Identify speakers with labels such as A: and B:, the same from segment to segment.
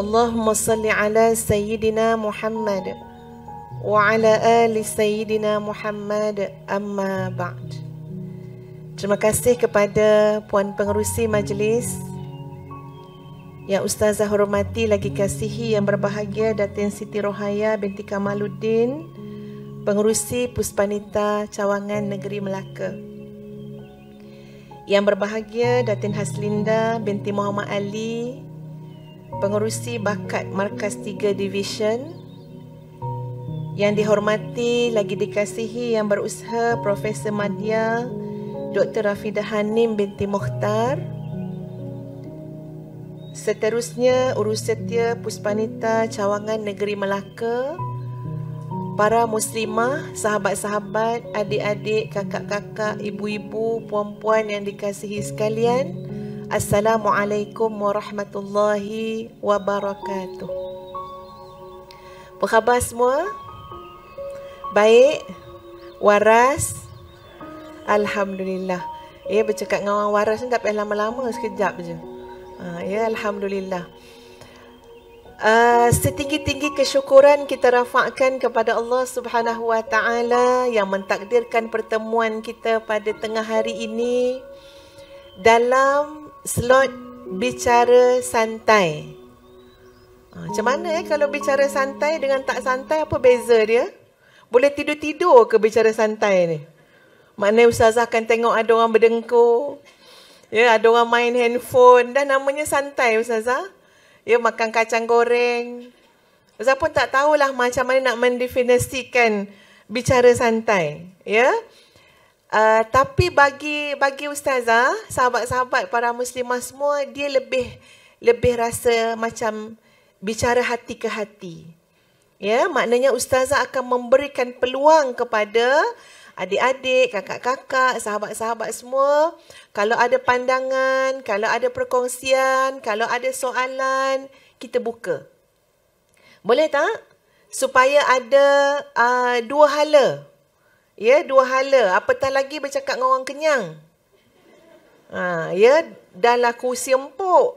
A: Allahumma salli ala Sayyidina Muhammad wa ala ali Sayyidina Muhammad amma ba'd. Terima kasih kepada Puan Pengerusi Majlis yang Ustazah hormati lagi kasihi yang berbahagia Datin Siti Rohaya binti Kamaluddin Pengerusi Puspanita Cawangan Negeri Melaka Yang berbahagia Datin Haslinda binti Muhammad Ali Pengerusi Bakat Markas 3 Division yang dihormati lagi dikasihi yang berusaha Profesor Madia Dr. Rafidah Hanim binti Mukhtar Seterusnya Urusetia Puspanita Cawangan Negeri Melaka Para muslimah, sahabat-sahabat, adik-adik, kakak-kakak, ibu-ibu, puan-puan yang dikasihi sekalian Assalamualaikum warahmatullahi wabarakatuh. Apa khabar semua? Baik? Waras? Alhamdulillah. Ya, bercakap dengan orang waras ni tak payah lama-lama, sekejap je. Ha, ya, Alhamdulillah. Uh, setinggi-tinggi kesyukuran kita rafakkan kepada Allah Subhanahu Wa Taala yang mentakdirkan pertemuan kita pada tengah hari ini dalam slot bicara santai. Ha, macam mana eh kalau bicara santai dengan tak santai apa beza dia? Boleh tidur-tidur ke bicara santai ni? Maknanya ustazah akan tengok ada orang berdengkur. Ya, ada orang main handphone dan namanya santai ustazah. Ya, makan kacang goreng. Ustazah pun tak tahulah macam mana nak mendefinisikan bicara santai. Ya, Ah, tapi bagi bagi ustazah, sahabat-sahabat para muslimah semua dia lebih lebih rasa macam bicara hati ke hati. Ya, maknanya ustazah akan memberikan peluang kepada adik-adik, kakak-kakak, sahabat-sahabat semua kalau ada pandangan, kalau ada perkongsian, kalau ada soalan, kita buka. Boleh tak? Supaya ada uh, dua hala Ya, dua hala. Apatah lagi bercakap dengan orang kenyang. Ha, ya, dalam kursi empuk.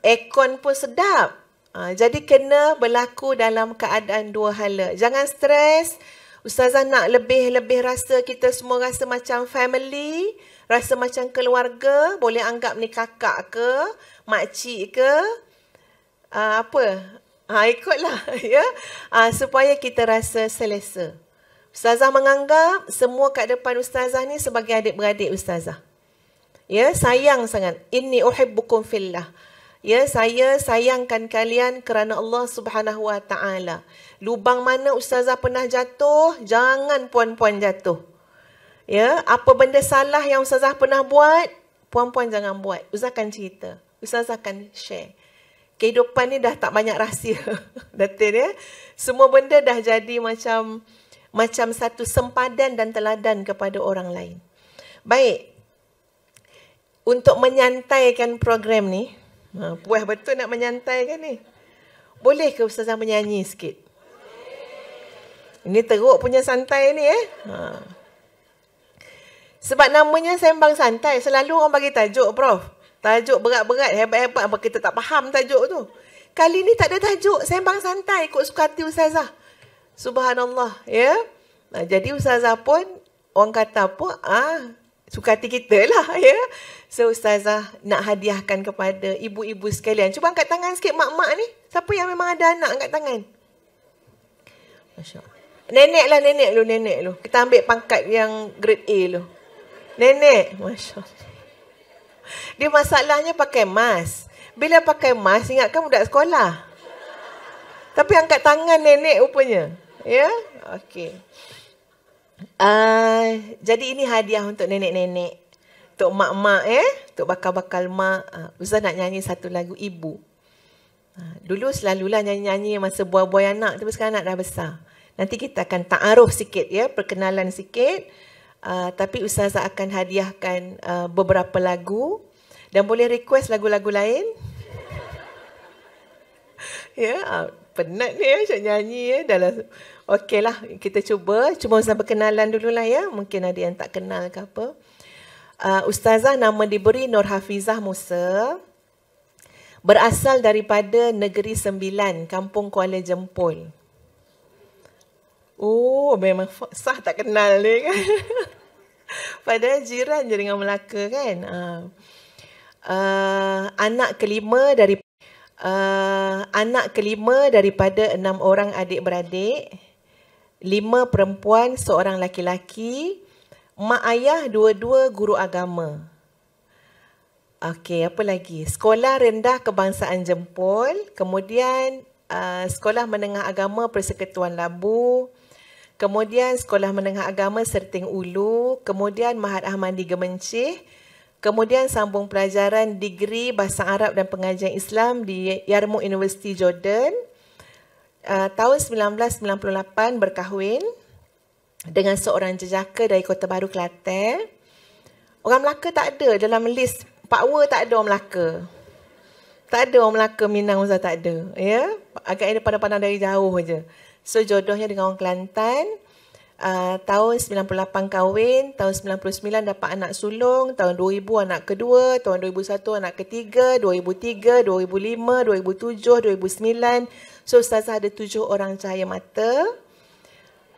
A: Ekon pun sedap. Ha, jadi kena berlaku dalam keadaan dua hala. Jangan stres. Ustazah nak lebih-lebih rasa kita semua rasa macam family, rasa macam keluarga, boleh anggap ni kakak ke, makcik ke, uh, apa, ha, ikutlah ya, yeah? Ha, supaya kita rasa selesa. Ustazah menganggap semua kat depan ustazah ni sebagai adik-beradik ustazah. Ya, sayang sangat. Inni uhibbukum fillah. Ya, saya sayangkan kalian kerana Allah Subhanahu Wa Taala. Lubang mana ustazah pernah jatuh, jangan puan-puan jatuh. Ya, apa benda salah yang ustazah pernah buat, puan-puan jangan buat. Ustazah akan cerita. Ustazah akan share. Kehidupan ni dah tak banyak rahsia. Datin ya. Semua benda dah jadi macam macam satu sempadan dan teladan kepada orang lain. Baik. Untuk menyantaikan program ni, ha, puas betul nak menyantaikan ni. Boleh ke ustazah menyanyi sikit? Ini teruk punya santai ni eh. Ha. Sebab namanya sembang santai, selalu orang bagi tajuk prof. Tajuk berat-berat, hebat-hebat, kita tak faham tajuk tu. Kali ni tak ada tajuk, sembang santai, ikut suka hati ustazah. Subhanallah, ya. Nah, jadi ustazah pun orang kata apa? Ah, suka hati kita lah, ya. So ustazah nak hadiahkan kepada ibu-ibu sekalian. Cuba angkat tangan sikit mak-mak ni. Siapa yang memang ada anak angkat tangan? Masya-Allah. Nenek lah nenek lu, nenek lu. Kita ambil pangkat yang grade A lu. Nenek, masya-Allah. Dia masalahnya pakai mask. Bila pakai ingat kamu dah sekolah. Tapi angkat tangan nenek rupanya. Ya, okey. Uh, jadi ini hadiah untuk nenek-nenek. Untuk mak-mak ya, eh? untuk bakal-bakal mak. Uh, Ustaz nak nyanyi satu lagu ibu. Uh, dulu selalulah nyanyi-nyanyi masa buah-buah anak, tapi sekarang anak dah besar. Nanti kita akan ta'aruf sikit ya, perkenalan sikit. Uh, tapi Ustaz akan hadiahkan uh, beberapa lagu. Dan boleh request lagu-lagu lain. ya, yeah, uh, penat ni ya, nyanyi ya. Dalam Okeylah, kita cuba. Cuma Ustazah berkenalan dulu lah ya. Mungkin ada yang tak kenal ke apa. Uh, Ustazah nama diberi Nur Hafizah Musa. Berasal daripada Negeri Sembilan, Kampung Kuala Jempol. Oh, memang sah tak kenal ni kan. Padahal jiran je dengan Melaka kan. Uh, uh, anak kelima dari Uh, anak kelima daripada enam orang adik-beradik lima perempuan, seorang laki-laki, mak ayah dua-dua guru agama. Okey, apa lagi? Sekolah rendah kebangsaan Jempol, kemudian uh, sekolah menengah agama Persekutuan Labu, kemudian sekolah menengah agama Serting Ulu, kemudian Mahat Ahmad di Gemencih, kemudian sambung pelajaran degree Bahasa Arab dan Pengajian Islam di Yarmouk University Jordan. Ah, tahun 1998 berkahwin dengan seorang jejaka dari Kota Baru Kelate. Orang Melaka tak ada dalam list Pak Pakwa tak ada orang Melaka. Tak ada orang Melaka Minang Ustaz tak ada, ya. Agaknya pada pandang dari jauh aja. So jodohnya dengan orang Kelantan. Ah, tahun 98 kahwin, tahun 99 dapat anak sulung, tahun 2000 anak kedua, tahun 2001 anak ketiga, 2003, 2005, 2007, 2009. So Ustazah ada tujuh orang cahaya mata.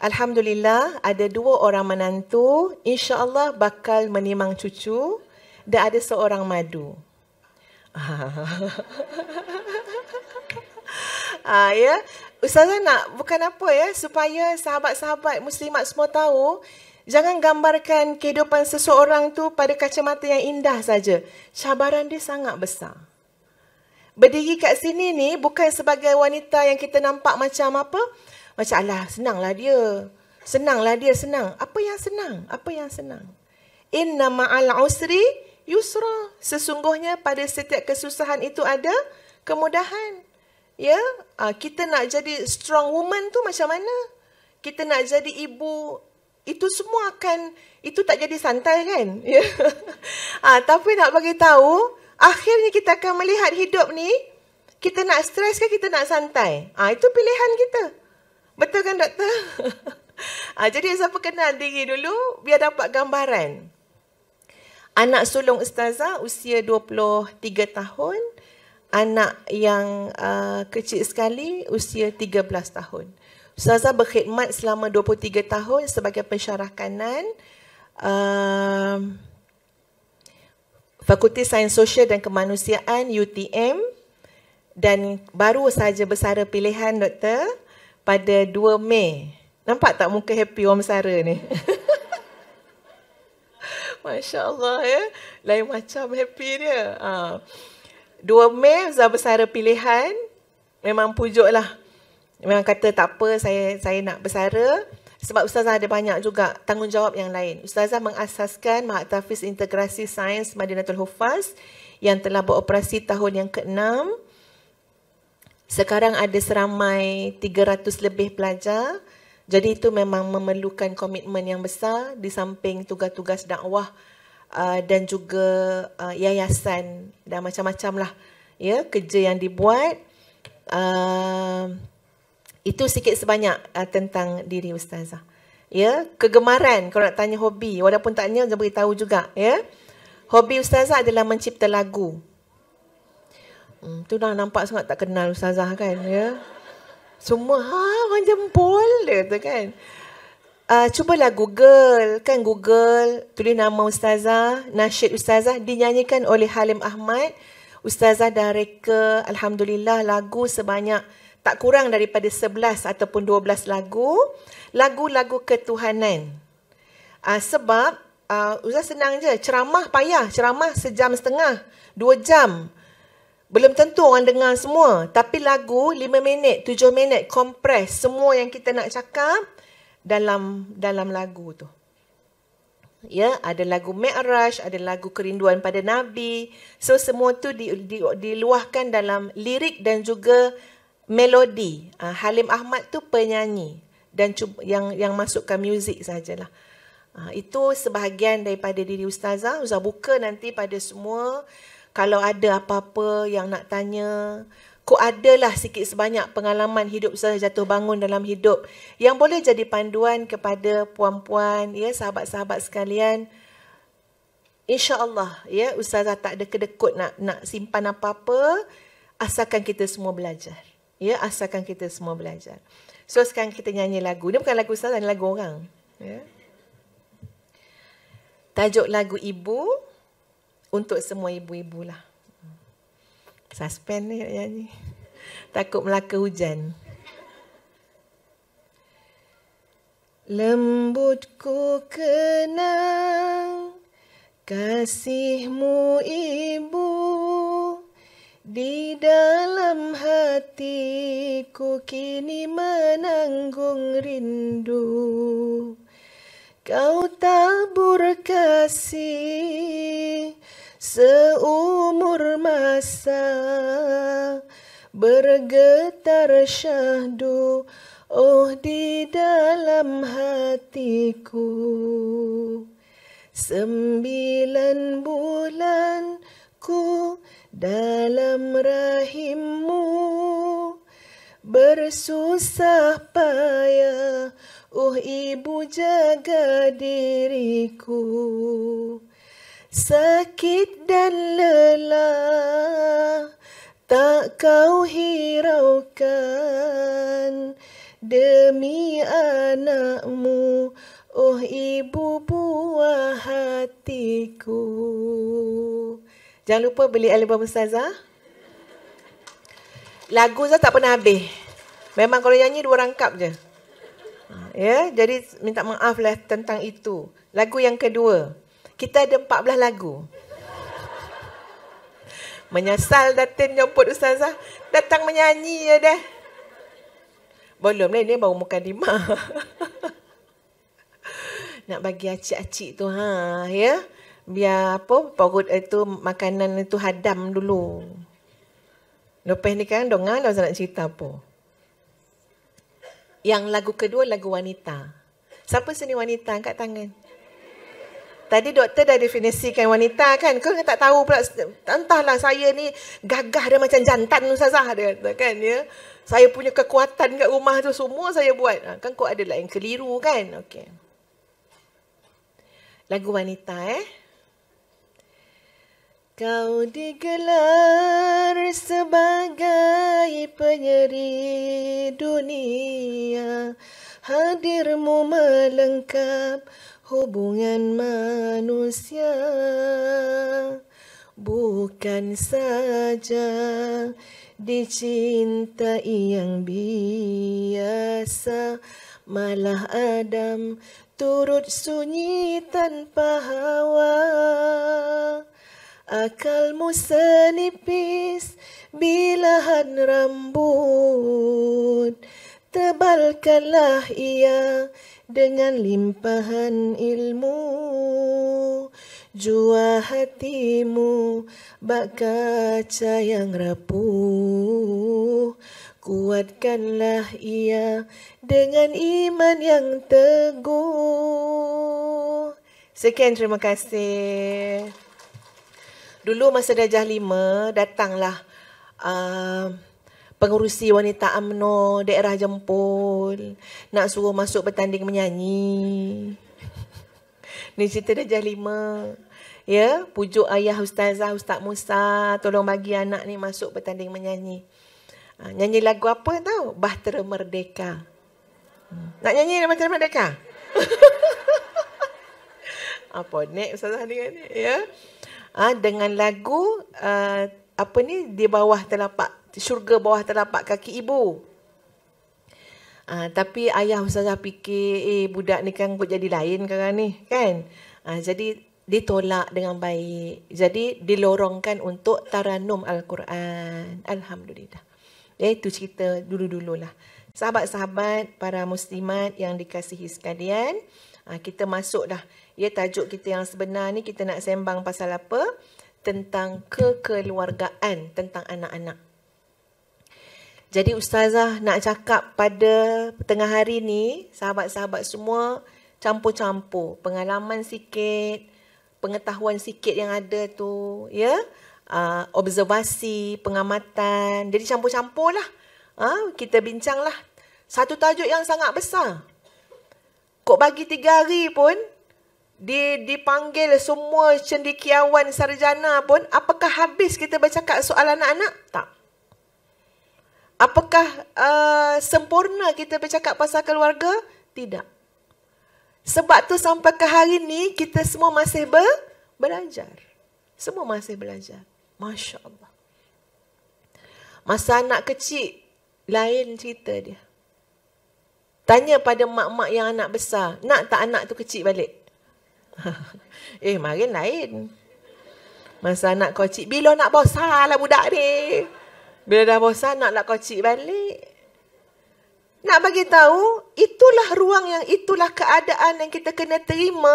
A: Alhamdulillah ada dua orang menantu. InsyaAllah bakal menimang cucu dan ada seorang madu. Ah, ya. Ustazah nak bukan apa ya supaya sahabat-sahabat muslimat semua tahu jangan gambarkan kehidupan seseorang tu pada kacamata yang indah saja. Cabaran dia sangat besar. Berdiri kat sini ni bukan sebagai wanita yang kita nampak macam apa? Macam alah senanglah dia. Senanglah dia senang. Apa yang senang? Apa yang senang? Inna ma'al usri yusra. Sesungguhnya pada setiap kesusahan itu ada kemudahan ya uh, kita nak jadi strong woman tu macam mana kita nak jadi ibu itu semua akan itu tak jadi santai kan ya yeah. tapi nak bagi tahu akhirnya kita akan melihat hidup ni kita nak stres ke kita nak santai ah uh, itu pilihan kita betul kan doktor uh, jadi siapa kenal diri dulu biar dapat gambaran anak sulung ustazah usia 23 tahun anak yang uh, kecil sekali usia 13 tahun. Ustazah berkhidmat selama 23 tahun sebagai pensyarah kanan uh, Fakulti Sains Sosial dan Kemanusiaan UTM dan baru saja bersara pilihan doktor pada 2 Mei. Nampak tak muka happy orang bersara ni? Masya Allah ya. Lain macam happy dia. Uh. Dua Mei Zah bersara pilihan Memang pujuk lah Memang kata tak apa saya saya nak bersara Sebab Ustazah ada banyak juga tanggungjawab yang lain Ustazah mengasaskan Mahat Tafiz Integrasi Sains Madinatul Hufaz Yang telah beroperasi tahun yang ke-6 Sekarang ada seramai 300 lebih pelajar jadi itu memang memerlukan komitmen yang besar di samping tugas-tugas dakwah Uh, dan juga uh, yayasan dan macam-macam lah ya kerja yang dibuat uh, itu sikit sebanyak uh, tentang diri ustazah ya kegemaran kalau nak tanya hobi walaupun tak tanya saya beritahu juga ya hobi ustazah adalah mencipta lagu hmm, tu dah nampak sangat tak kenal ustazah kan ya semua ha macam pol tu kan uh, cubalah Google, kan Google, tulis nama Ustazah, nasyid Ustazah, dinyanyikan oleh Halim Ahmad. Ustazah dah reka, Alhamdulillah, lagu sebanyak tak kurang daripada 11 ataupun 12 lagu. Lagu-lagu ketuhanan. Uh, sebab, uh, Ustazah senang je, ceramah payah, ceramah sejam setengah, dua jam. Belum tentu orang dengar semua. Tapi lagu 5 minit, 7 minit, kompres semua yang kita nak cakap dalam dalam lagu tu. Ya, ada lagu Mi'raj, ada lagu kerinduan pada Nabi. So semua tu di, di, diluahkan dalam lirik dan juga melodi. Uh, Halim Ahmad tu penyanyi dan cu- yang yang masukkan muzik sajalah. Uh, itu sebahagian daripada diri ustazah. Ustazah buka nanti pada semua kalau ada apa-apa yang nak tanya, aku adalah sikit sebanyak pengalaman hidup saya jatuh bangun dalam hidup yang boleh jadi panduan kepada puan-puan ya sahabat-sahabat sekalian insya-Allah ya ustazah tak ada kedekut nak nak simpan apa-apa asalkan kita semua belajar ya asalkan kita semua belajar so sekarang kita nyanyi lagu Ini bukan lagu ustazah ni lagu orang ya tajuk lagu ibu untuk semua ibu ibu lah. Suspend ni nak nyanyi. Takut Melaka hujan. Lembut kenang kasihmu ibu di dalam hatiku kini menanggung rindu kau tabur kasih seumur masa bergetar syahdu oh di dalam hatiku sembilan bulan ku dalam rahimmu bersusah payah oh ibu jaga diriku sakit dan lelah tak kau hiraukan demi anakmu oh ibu buah hatiku jangan lupa beli album Saza. lagu Zah tak pernah habis memang kalau nyanyi dua rangkap je ha, ya jadi minta maaf lah tentang itu lagu yang kedua kita ada 14 lagu. Menyesal datin nyobot ustazah. Datang menyanyi ya dah. Belum lah, ini baru muka lima. Nak bagi acik-acik tu, ha, ya. Biar apa, perut itu, makanan itu hadam dulu. Lepas ni kan, dongah dah nak cerita apa. Yang lagu kedua, lagu wanita. Siapa seni wanita? Angkat tangan tadi doktor dah definisikan wanita kan. Kau kan tak tahu pula entahlah saya ni gagah dia macam jantan ustazah dia kata kan ya. Saya punya kekuatan kat rumah tu semua saya buat. Ha, kan kau adalah yang keliru kan. okay? Lagu wanita eh. Kau digelar sebagai penyeri dunia Hadirmu melengkap hubungan manusia bukan saja dicintai yang biasa malah Adam turut sunyi tanpa hawa akalmu senipis bilahan rambut tebalkanlah ia dengan limpahan ilmu jua hatimu bak kaca yang rapuh kuatkanlah ia dengan iman yang teguh sekian terima kasih dulu masa dah jah lima datanglah uh, pengurusi wanita Amno daerah Jempol nak suruh masuk bertanding menyanyi. Ni cerita dah jah lima. Ya, pujuk ayah ustazah Ustaz Musa tolong bagi anak ni masuk bertanding menyanyi. Ha, nyanyi lagu apa tau? Bahtera Merdeka. Hmm. Nak nyanyi Bahtera Merdeka? apa nek ustazah dengan ni kan? ya? Ha, dengan lagu uh, apa ni di bawah telapak syurga bawah telapak kaki ibu. Uh, tapi ayah usaha fikir, eh budak ni kan kot jadi lain sekarang ni, kan? Uh, jadi ditolak dengan baik. Jadi dilorongkan untuk taranum Al-Quran. Alhamdulillah. Eh, itu cerita dulu-dululah. Sahabat-sahabat, para muslimat yang dikasihi sekalian, uh, kita masuk dah. Ya, tajuk kita yang sebenar ni kita nak sembang pasal apa? Tentang kekeluargaan, tentang anak-anak. Jadi ustazah nak cakap pada tengah hari ni, sahabat-sahabat semua campur-campur, pengalaman sikit, pengetahuan sikit yang ada tu, ya. Uh, observasi, pengamatan, jadi campur-campur lah. Uh, ah, kita bincang lah. Satu tajuk yang sangat besar. Kok bagi tiga hari pun, di, dipanggil semua cendekiawan sarjana pun, apakah habis kita bercakap soalan anak-anak? Tak apakah uh, sempurna kita bercakap pasal keluarga? Tidak. Sebab tu sampai ke hari ni kita semua masih be- belajar. Semua masih belajar. Masya Allah. Masa anak kecil, lain cerita dia. Tanya pada mak-mak yang anak besar, nak tak anak tu kecil balik? eh, mari lain. Masa anak kecil, bila nak besar lah budak ni? Bila dah bosan nak kau cik balik. Nak bagi tahu, itulah ruang yang itulah keadaan yang kita kena terima.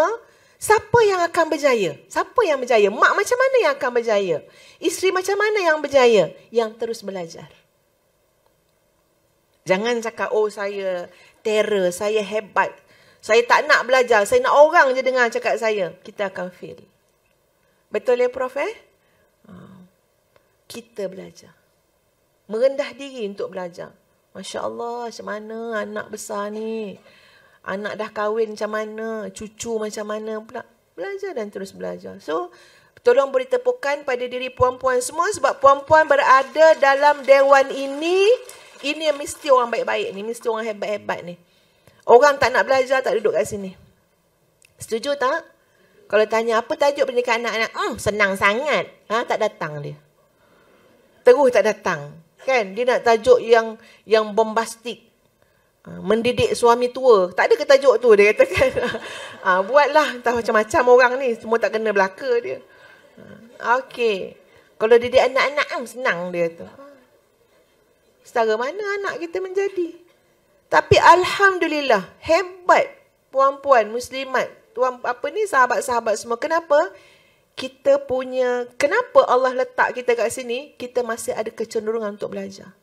A: Siapa yang akan berjaya? Siapa yang berjaya? Mak macam mana yang akan berjaya? Isteri macam mana yang berjaya? Yang terus belajar. Jangan cakap, oh saya terror, saya hebat. Saya tak nak belajar, saya nak orang je dengar cakap saya. Kita akan fail. Betul ya Prof eh? Ah. Kita belajar merendah diri untuk belajar. Masya Allah, macam mana anak besar ni? Anak dah kahwin macam mana? Cucu macam mana pula? Belajar dan terus belajar. So, tolong beri tepukan pada diri puan-puan semua sebab puan-puan berada dalam dewan ini. Ini yang mesti orang baik-baik ni. Mesti orang hebat-hebat ni. Orang tak nak belajar, tak duduk kat sini. Setuju tak? Kalau tanya apa tajuk pendidikan anak-anak, hmm, senang sangat. Ha, tak datang dia. Terus tak datang kan dia nak tajuk yang yang bombastik ah, mendidik suami tua tak ada ke tajuk tu dia kata kan ha, buatlah entah macam-macam orang ni semua tak kena belaka dia ha, okey kalau didik anak-anak kan senang dia tu setara mana anak kita menjadi tapi alhamdulillah hebat puan-puan muslimat tuan apa ni sahabat-sahabat semua kenapa kita punya kenapa Allah letak kita kat sini kita masih ada kecenderungan untuk belajar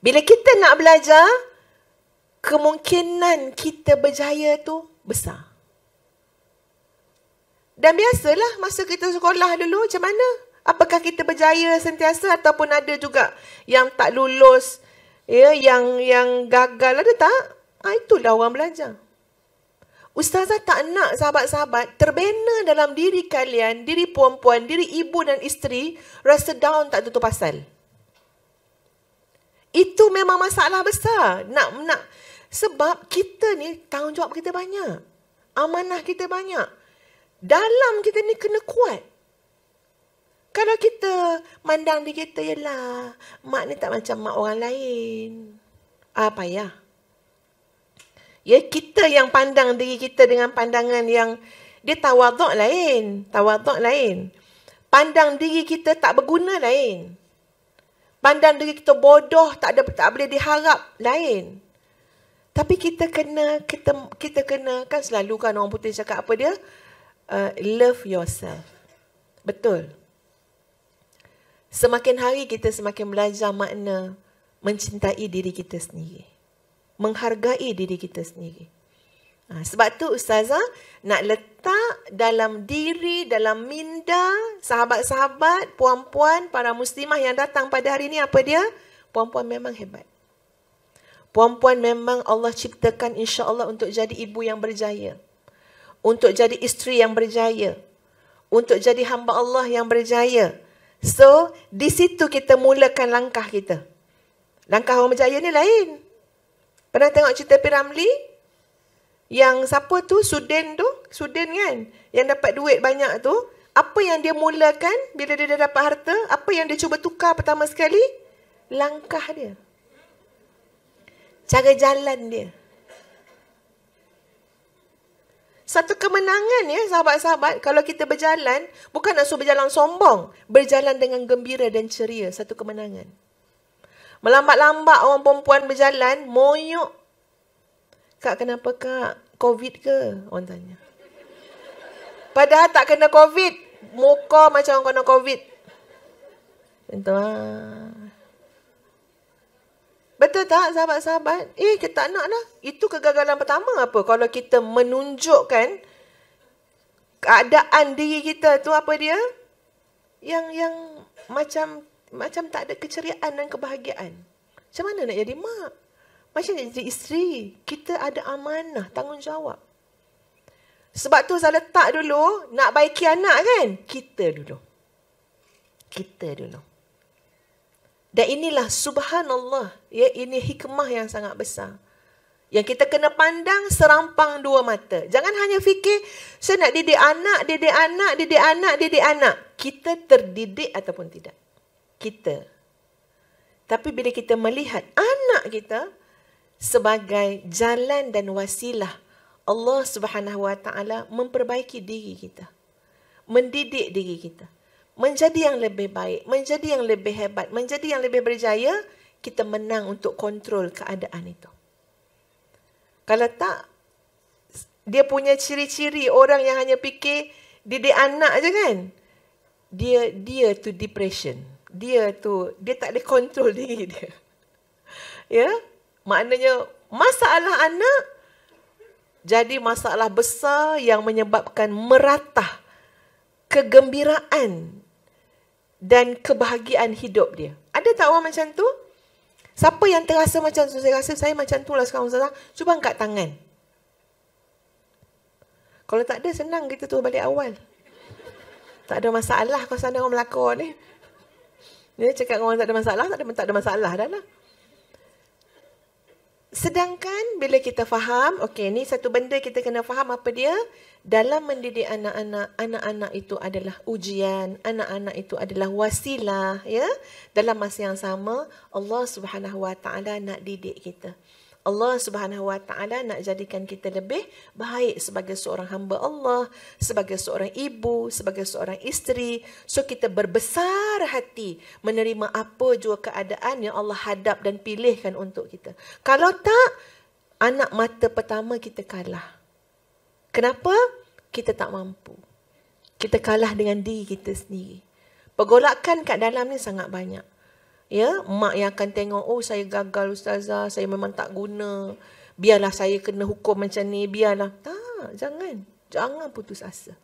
A: bila kita nak belajar kemungkinan kita berjaya tu besar dan biasalah masa kita sekolah dulu macam mana apakah kita berjaya sentiasa ataupun ada juga yang tak lulus ya yang yang gagal ada tak ha, itulah orang belajar Ustazah tak nak sahabat-sahabat terbena dalam diri kalian, diri puan-puan, diri ibu dan isteri rasa down tak tutup pasal. Itu memang masalah besar. Nak nak sebab kita ni tanggungjawab kita banyak. Amanah kita banyak. Dalam kita ni kena kuat. Kalau kita mandang diri kita, yelah, mak ni tak macam mak orang lain. Apa ah, payah. Ya, kita yang pandang diri kita dengan pandangan yang dia tawaduk lain. Tawaduk lain. Pandang diri kita tak berguna lain. Pandang diri kita bodoh, tak ada tak boleh diharap lain. Tapi kita kena, kita, kita kena kan selalu kan orang putih cakap apa dia? Uh, love yourself. Betul. Semakin hari kita semakin belajar makna mencintai diri kita sendiri menghargai diri kita sendiri. Ha, sebab tu ustazah nak letak dalam diri, dalam minda sahabat-sahabat, puan-puan, para muslimah yang datang pada hari ini apa dia? Puan-puan memang hebat. Puan-puan memang Allah ciptakan insya-Allah untuk jadi ibu yang berjaya. Untuk jadi isteri yang berjaya. Untuk jadi hamba Allah yang berjaya. So, di situ kita mulakan langkah kita. Langkah orang berjaya ni lain. Pernah tengok cerita Piramli? Yang siapa tu? Sudin tu? Sudin kan? Yang dapat duit banyak tu. Apa yang dia mulakan bila dia dah dapat harta? Apa yang dia cuba tukar pertama sekali? Langkah dia. Cara jalan dia. Satu kemenangan ya sahabat-sahabat kalau kita berjalan bukan nak suruh berjalan sombong berjalan dengan gembira dan ceria satu kemenangan Melambat-lambat orang perempuan berjalan, moyok. Kak, kenapa kak? Covid ke? Orang tanya. Padahal tak kena covid. Muka macam orang kena covid. Itu Betul tak sahabat-sahabat? Eh, kita tak nak lah. Itu kegagalan pertama apa? Kalau kita menunjukkan keadaan diri kita tu apa dia? Yang yang macam macam tak ada keceriaan dan kebahagiaan. Macam mana nak jadi mak? Macam nak jadi isteri? Kita ada amanah, tanggungjawab. Sebab tu saya letak dulu nak baiki anak kan? Kita dulu. Kita dulu. Dan inilah subhanallah. Ya, ini hikmah yang sangat besar. Yang kita kena pandang serampang dua mata. Jangan hanya fikir saya nak didik anak, didik anak, didik anak, didik anak. Kita terdidik ataupun tidak kita. Tapi bila kita melihat anak kita sebagai jalan dan wasilah Allah Subhanahu Wa Taala memperbaiki diri kita, mendidik diri kita, menjadi yang lebih baik, menjadi yang lebih hebat, menjadi yang lebih berjaya, kita menang untuk kontrol keadaan itu. Kalau tak, dia punya ciri-ciri orang yang hanya fikir didik anak aja kan. Dia dia tu depression dia tu dia tak ada kontrol diri dia. Ya? Maknanya masalah anak jadi masalah besar yang menyebabkan merata kegembiraan dan kebahagiaan hidup dia. Ada tak orang macam tu? Siapa yang terasa macam tu? Saya rasa saya macam tu lah sekarang. Ustazah. Cuba angkat tangan. Kalau tak ada, senang kita tu balik awal. Tak ada masalah kalau sana orang Melaka ni. Ya, cakap dengan orang tak ada masalah, tak ada, tak ada masalah dah lah. Sedangkan bila kita faham, okay ni satu benda kita kena faham apa dia, dalam mendidik anak-anak, anak-anak itu adalah ujian, anak-anak itu adalah wasilah, ya. Dalam masa yang sama, Allah Subhanahu Wa Taala nak didik kita. Allah Subhanahu Wa Taala nak jadikan kita lebih baik sebagai seorang hamba Allah, sebagai seorang ibu, sebagai seorang isteri. So kita berbesar hati menerima apa jua keadaan yang Allah hadap dan pilihkan untuk kita. Kalau tak, anak mata pertama kita kalah. Kenapa? Kita tak mampu. Kita kalah dengan diri kita sendiri. Pergolakan kat dalam ni sangat banyak ya mak yang akan tengok oh saya gagal ustazah saya memang tak guna biarlah saya kena hukum macam ni biarlah tak jangan jangan putus asa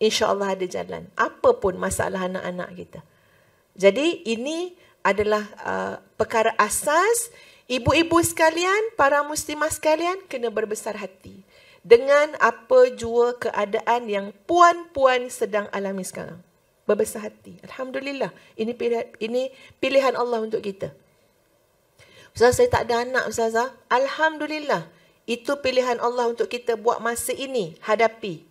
A: insyaallah ada jalan apapun masalah anak-anak kita jadi ini adalah uh, perkara asas ibu-ibu sekalian para muslimah sekalian kena berbesar hati dengan apa jua keadaan yang puan-puan sedang alami sekarang berbesar hati. Alhamdulillah. Ini pilihan, ini pilihan Allah untuk kita. Ustazah, saya tak ada anak Ustazah. Alhamdulillah. Itu pilihan Allah untuk kita buat masa ini hadapi.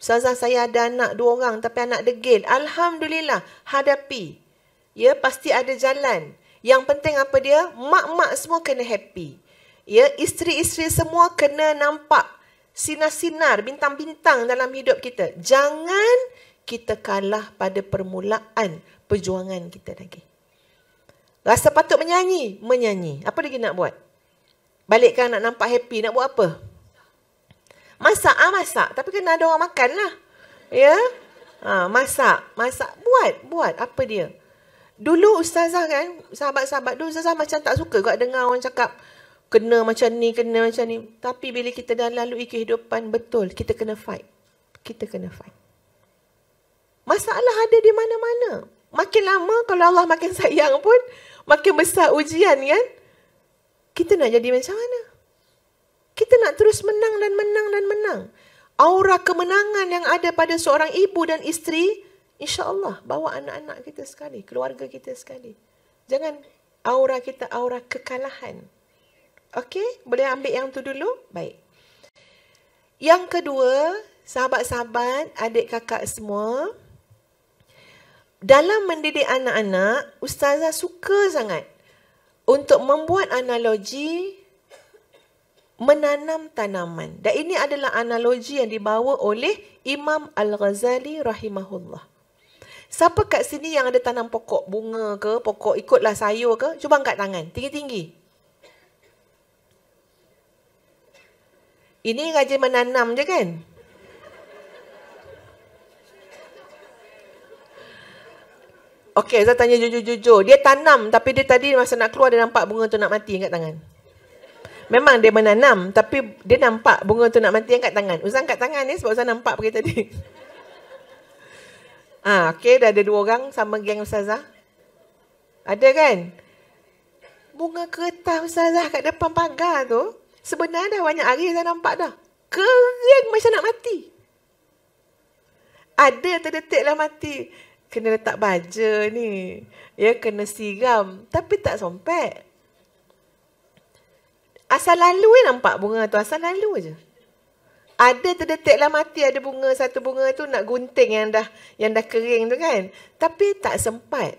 A: Ustazah, saya ada anak dua orang tapi anak degil. Alhamdulillah. Hadapi. Ya, pasti ada jalan. Yang penting apa dia? Mak-mak semua kena happy. Ya, isteri-isteri semua kena nampak sinar-sinar, bintang-bintang dalam hidup kita. Jangan kita kalah pada permulaan perjuangan kita lagi. Rasa patut menyanyi, menyanyi. Apa lagi nak buat? Balikkan nak nampak happy, nak buat apa? Masak, ah masak. Tapi kena ada orang makan lah. Ya? Ha, masak, masak. Buat, buat. Apa dia? Dulu ustazah kan, sahabat-sahabat, dulu ustazah macam tak suka kau dengar orang cakap, kena macam ni, kena macam ni. Tapi bila kita dah lalui kehidupan, betul, kita kena fight. Kita kena fight masalah ada di mana-mana. Makin lama kalau Allah makin sayang pun makin besar ujian kan. Kita nak jadi macam mana? Kita nak terus menang dan menang dan menang. Aura kemenangan yang ada pada seorang ibu dan isteri, insya-Allah bawa anak-anak kita sekali, keluarga kita sekali. Jangan aura kita aura kekalahan. Okey, boleh ambil yang tu dulu? Baik. Yang kedua, sahabat-sahabat, adik kakak semua, dalam mendidik anak-anak, ustazah suka sangat untuk membuat analogi menanam tanaman. Dan ini adalah analogi yang dibawa oleh Imam Al-Ghazali rahimahullah. Siapa kat sini yang ada tanam pokok bunga ke, pokok ikutlah sayur ke, cuba angkat tangan, tinggi-tinggi. Ini rajin menanam je kan? Okay, saya tanya jujur-jujur. Dia tanam tapi dia tadi masa nak keluar dia nampak bunga tu nak mati angkat tangan. Memang dia menanam tapi dia nampak bunga tu nak mati kat tangan. Uzan kat tangan ni sebab Uzan nampak pergi tadi. ah, ha, okey, dah ada dua orang sama geng Ustazah. Ada kan? Bunga kertas Ustazah kat depan pagar tu, sebenarnya dah banyak hari saya nampak dah. Kering macam nak mati. Ada terdetik lah mati kena letak baja ni. Ya, kena siram. Tapi tak sompek. Asal lalu ni eh nampak bunga tu. Asal lalu je. Ada terdetik lah mati ada bunga. Satu bunga tu nak gunting yang dah yang dah kering tu kan. Tapi tak sempat.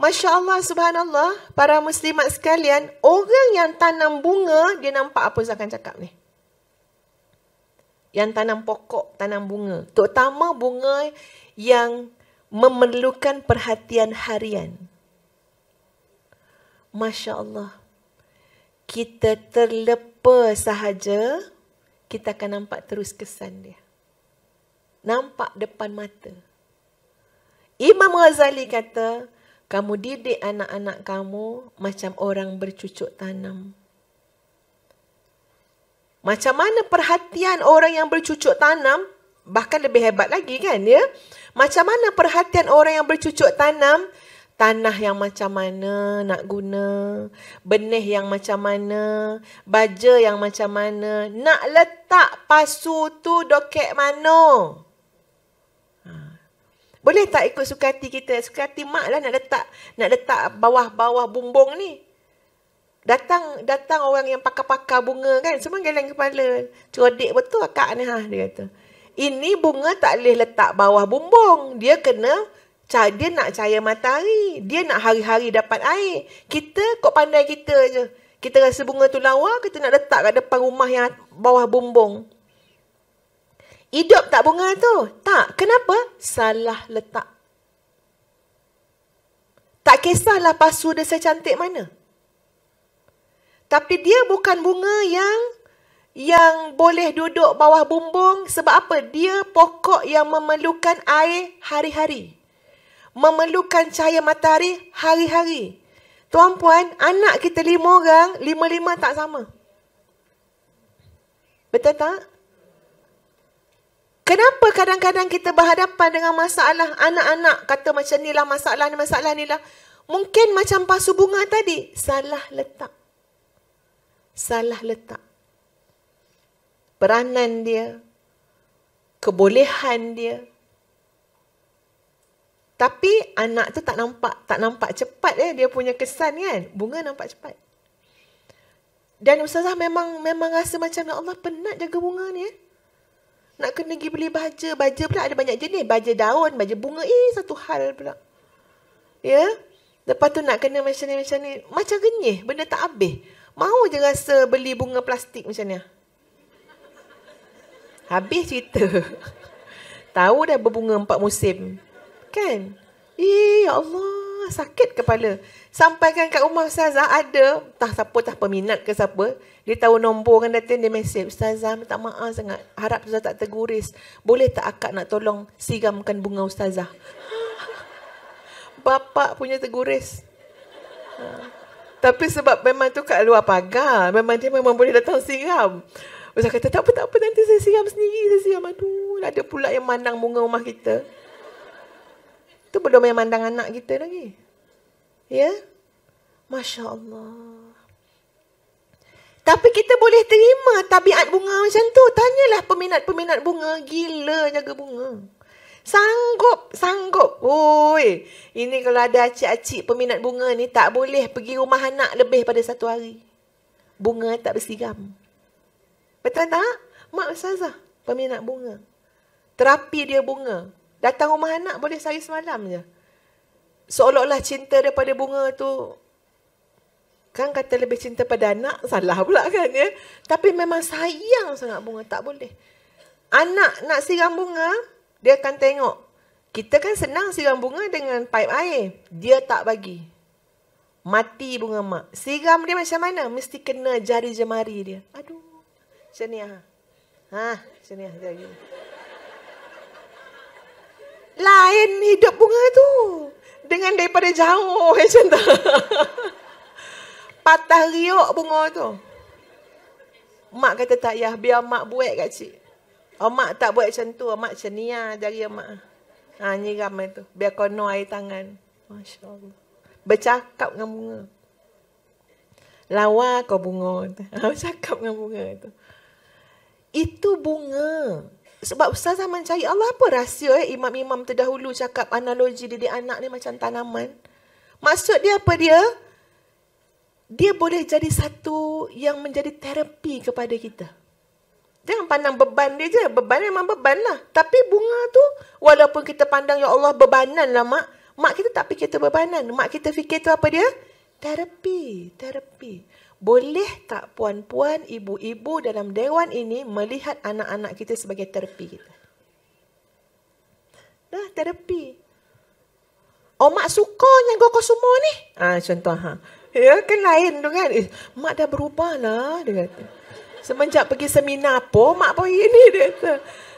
A: Masya Allah, subhanallah. Para muslimat sekalian. Orang yang tanam bunga, dia nampak apa saya akan cakap ni yang tanam pokok, tanam bunga. Terutama bunga yang memerlukan perhatian harian. Masya Allah, kita terlepa sahaja, kita akan nampak terus kesan dia. Nampak depan mata. Imam Ghazali kata, kamu didik anak-anak kamu macam orang bercucuk tanam. Macam mana perhatian orang yang bercucuk tanam bahkan lebih hebat lagi kan ya. Macam mana perhatian orang yang bercucuk tanam tanah yang macam mana nak guna, benih yang macam mana, baja yang macam mana, nak letak pasu tu dokek mana? Ha. Boleh tak ikut suka hati kita? Suka hati mak lah nak letak, nak letak bawah-bawah bumbung ni. Datang datang orang yang pakar-pakar bunga kan, semua geleng kepala. Cerodik betul akak ni ha, dia kata ini bunga tak boleh letak bawah bumbung. Dia kena dia nak cahaya matahari. Dia nak hari-hari dapat air. Kita kok pandai kita je. Kita rasa bunga tu lawa, kita nak letak kat depan rumah yang bawah bumbung. Hidup tak bunga tu? Tak. Kenapa? Salah letak. Tak kisahlah pasu dia secantik mana. Tapi dia bukan bunga yang yang boleh duduk bawah bumbung sebab apa? Dia pokok yang memerlukan air hari-hari. Memerlukan cahaya matahari hari-hari. Tuan puan, anak kita lima orang, lima-lima tak sama. Betul tak? Kenapa kadang-kadang kita berhadapan dengan masalah anak-anak kata macam ni lah masalah ni, masalah ni lah. Mungkin macam pasu bunga tadi, salah letak. Salah letak peranan dia, kebolehan dia. Tapi anak tu tak nampak tak nampak cepat eh dia punya kesan kan. Bunga nampak cepat. Dan ustazah memang memang rasa macam ya Allah penat jaga bunga ni eh. Nak kena pergi beli baja. Baja pula ada banyak jenis. Baja daun, baja bunga. Eh, satu hal pula. Ya? Lepas tu nak kena macam ni, macam ni. Macam genyih. Benda tak habis. Mau je rasa beli bunga plastik macam ni. Habis cerita. Tahu dah berbunga empat musim. Kan? Eh, ya Allah. Sakit kepala. Sampaikan kat rumah Ustazah ada. Tak siapa, tak peminat ke siapa. Dia tahu nombor kan datang, dia mesej. Ustazah minta maaf sangat. Harap Ustazah tak terguris. Boleh tak akak nak tolong siramkan bunga Ustazah? bapa punya terguris. Ha. Tapi sebab memang tu kat luar pagar. Memang dia memang boleh datang siram. Ustaz kata tak apa tak apa nanti saya siram sendiri saya siram aduh ada pula yang mandang bunga rumah kita. Tu belum yang mandang anak kita lagi. Ya. Masya-Allah. Tapi kita boleh terima tabiat bunga macam tu. Tanyalah peminat-peminat bunga gila jaga bunga. Sanggup, sanggup. Oi, ini kalau ada acik-acik peminat bunga ni tak boleh pergi rumah anak lebih pada satu hari. Bunga tak bersiram. Betul tak? Mak Ustazah, peminat bunga. Terapi dia bunga. Datang rumah anak boleh saya semalam je. Seolah-olah cinta daripada bunga tu kan kata lebih cinta pada anak salah pula kan ya tapi memang sayang sangat bunga tak boleh anak nak siram bunga dia akan tengok kita kan senang siram bunga dengan pipe air dia tak bagi mati bunga mak siram dia macam mana mesti kena jari jemari dia aduh sini ah. Ha, sini ah jangan. Lain hidup bunga tu dengan daripada jauh macam tu. Patah riuk bunga tu. Mak kata tak yah biar mak buat kat cik. Oh, mak tak buat macam tu. Mak cenia ah, dari mak. Ah. Ha, nyiram itu. Biar kono air tangan. Masya Allah. Bercakap dengan bunga. Lawa kau bunga. Bercakap dengan bunga itu itu bunga. Sebab ustazah mencari Allah apa rahsia eh imam-imam terdahulu cakap analogi didik anak ni macam tanaman. Maksud dia apa dia? Dia boleh jadi satu yang menjadi terapi kepada kita. Jangan pandang beban dia je. Beban memang beban lah. Tapi bunga tu, walaupun kita pandang, Ya Allah, bebanan lah mak. Mak kita tak fikir tu bebanan. Mak kita fikir tu apa dia? Terapi. Terapi boleh tak puan-puan, ibu-ibu dalam dewan ini melihat anak-anak kita sebagai terapi kita? Dah, terapi. Oh, mak sukanya gokok semua ni. Ah, ha, contoh. Ha. Ya, kan lain tu kan. Eh, mak dah berubah lah, dia kata. Semenjak pergi seminar apa, mak pun ini, dia kata.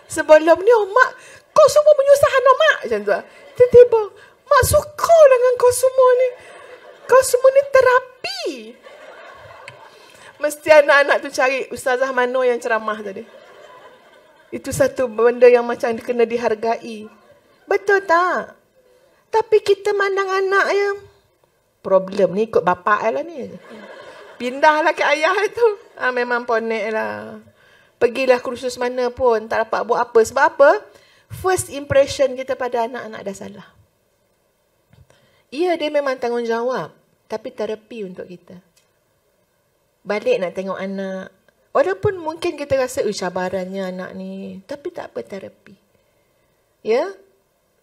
A: Sebelum ni, oh, mak, kau semua menyusahkan oh, mak. Macam Tiba-tiba, mak suka dengan kau semua ni. Kau semua ni terapi mesti anak-anak tu cari Ustazah Mano yang ceramah tadi. Itu satu benda yang macam kena dihargai. Betul tak? Tapi kita mandang anak ya. Problem ni ikut bapak lah ni. Pindahlah ke ayah tu. Ha, ah, memang ponek lah. Pergilah kursus mana pun. Tak dapat buat apa. Sebab apa? First impression kita pada anak-anak dah salah. Ya, dia memang tanggungjawab. Tapi terapi untuk kita balik nak tengok anak. Walaupun mungkin kita rasa uh, anak ni. Tapi tak apa terapi. Ya?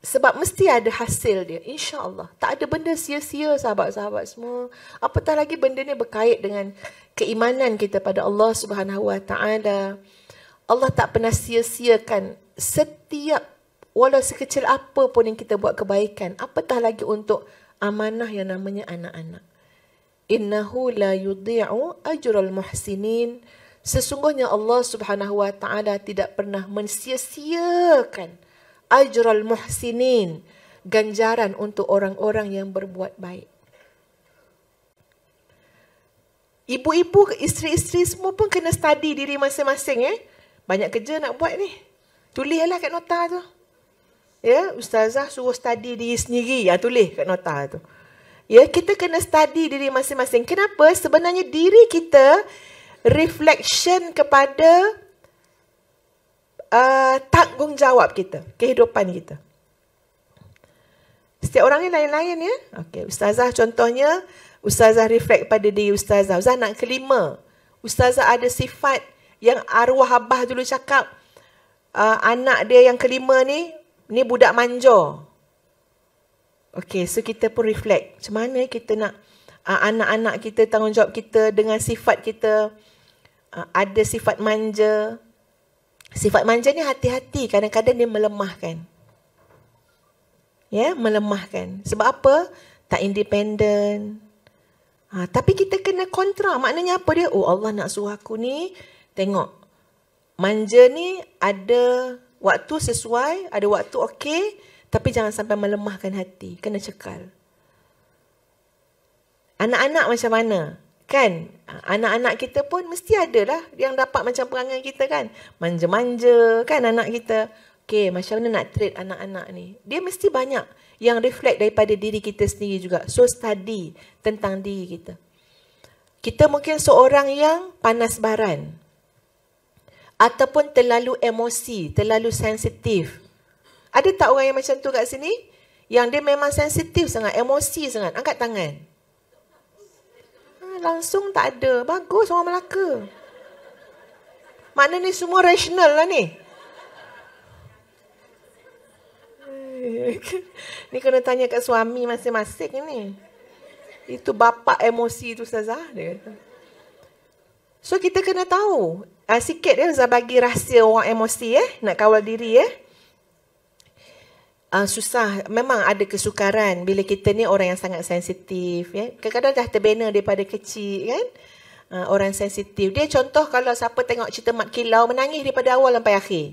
A: Sebab mesti ada hasil dia. InsyaAllah. Tak ada benda sia-sia sahabat-sahabat semua. Apatah lagi benda ni berkait dengan keimanan kita pada Allah Subhanahu Allah tak pernah sia-siakan setiap walau sekecil apa pun yang kita buat kebaikan. Apatah lagi untuk amanah yang namanya anak-anak innahu la yudhi'u ajral muhsinin sesungguhnya Allah Subhanahu wa taala tidak pernah mensia-siakan ajral muhsinin ganjaran untuk orang-orang yang berbuat baik Ibu-ibu, isteri-isteri semua pun kena study diri masing-masing eh. Banyak kerja nak buat ni. Tulislah kat nota tu. Ya, ustazah suruh study diri sendiri. Ya, tulis kat nota tu. Ya, kita kena study diri masing-masing. Kenapa? Sebenarnya diri kita reflection kepada uh, tanggungjawab kita, kehidupan kita. Setiap orang ni lain-lain ya. Okey, ustazah contohnya, ustazah reflect pada diri ustazah. Ustazah nak kelima. Ustazah ada sifat yang arwah abah dulu cakap uh, anak dia yang kelima ni ni budak manja. Okay, so kita pun reflect. Macam mana kita nak uh, anak-anak kita, tanggungjawab kita dengan sifat kita. Uh, ada sifat manja. Sifat manja ni hati-hati. Kadang-kadang dia melemahkan. Ya, yeah, melemahkan. Sebab apa? Tak independen. Ha, ah, tapi kita kena kontra. Maknanya apa dia? Oh Allah nak suruh aku ni tengok. Manja ni ada waktu sesuai, ada waktu okey. Tapi jangan sampai melemahkan hati. Kena cekal. Anak-anak macam mana? Kan? Anak-anak kita pun mesti ada lah yang dapat macam perangai kita kan? Manja-manja kan anak kita. Okay, macam mana nak treat anak-anak ni? Dia mesti banyak yang reflect daripada diri kita sendiri juga. So, study tentang diri kita. Kita mungkin seorang yang panas baran. Ataupun terlalu emosi, terlalu sensitif. Ada tak orang yang macam tu kat sini? Yang dia memang sensitif sangat, emosi sangat. Angkat tangan. Ha, langsung tak ada. Bagus orang Melaka. Mana ni semua rasional lah ni. ni kena tanya kat suami masing-masing ni. Itu bapa emosi tu Ustazah. Dia kata. So kita kena tahu. Ah, sikit dia Ustazah bagi rahsia orang emosi eh. Nak kawal diri eh uh, susah memang ada kesukaran bila kita ni orang yang sangat sensitif ya kadang-kadang dah terbina daripada kecil kan uh, orang sensitif dia contoh kalau siapa tengok cerita Mat Kilau menangis daripada awal sampai akhir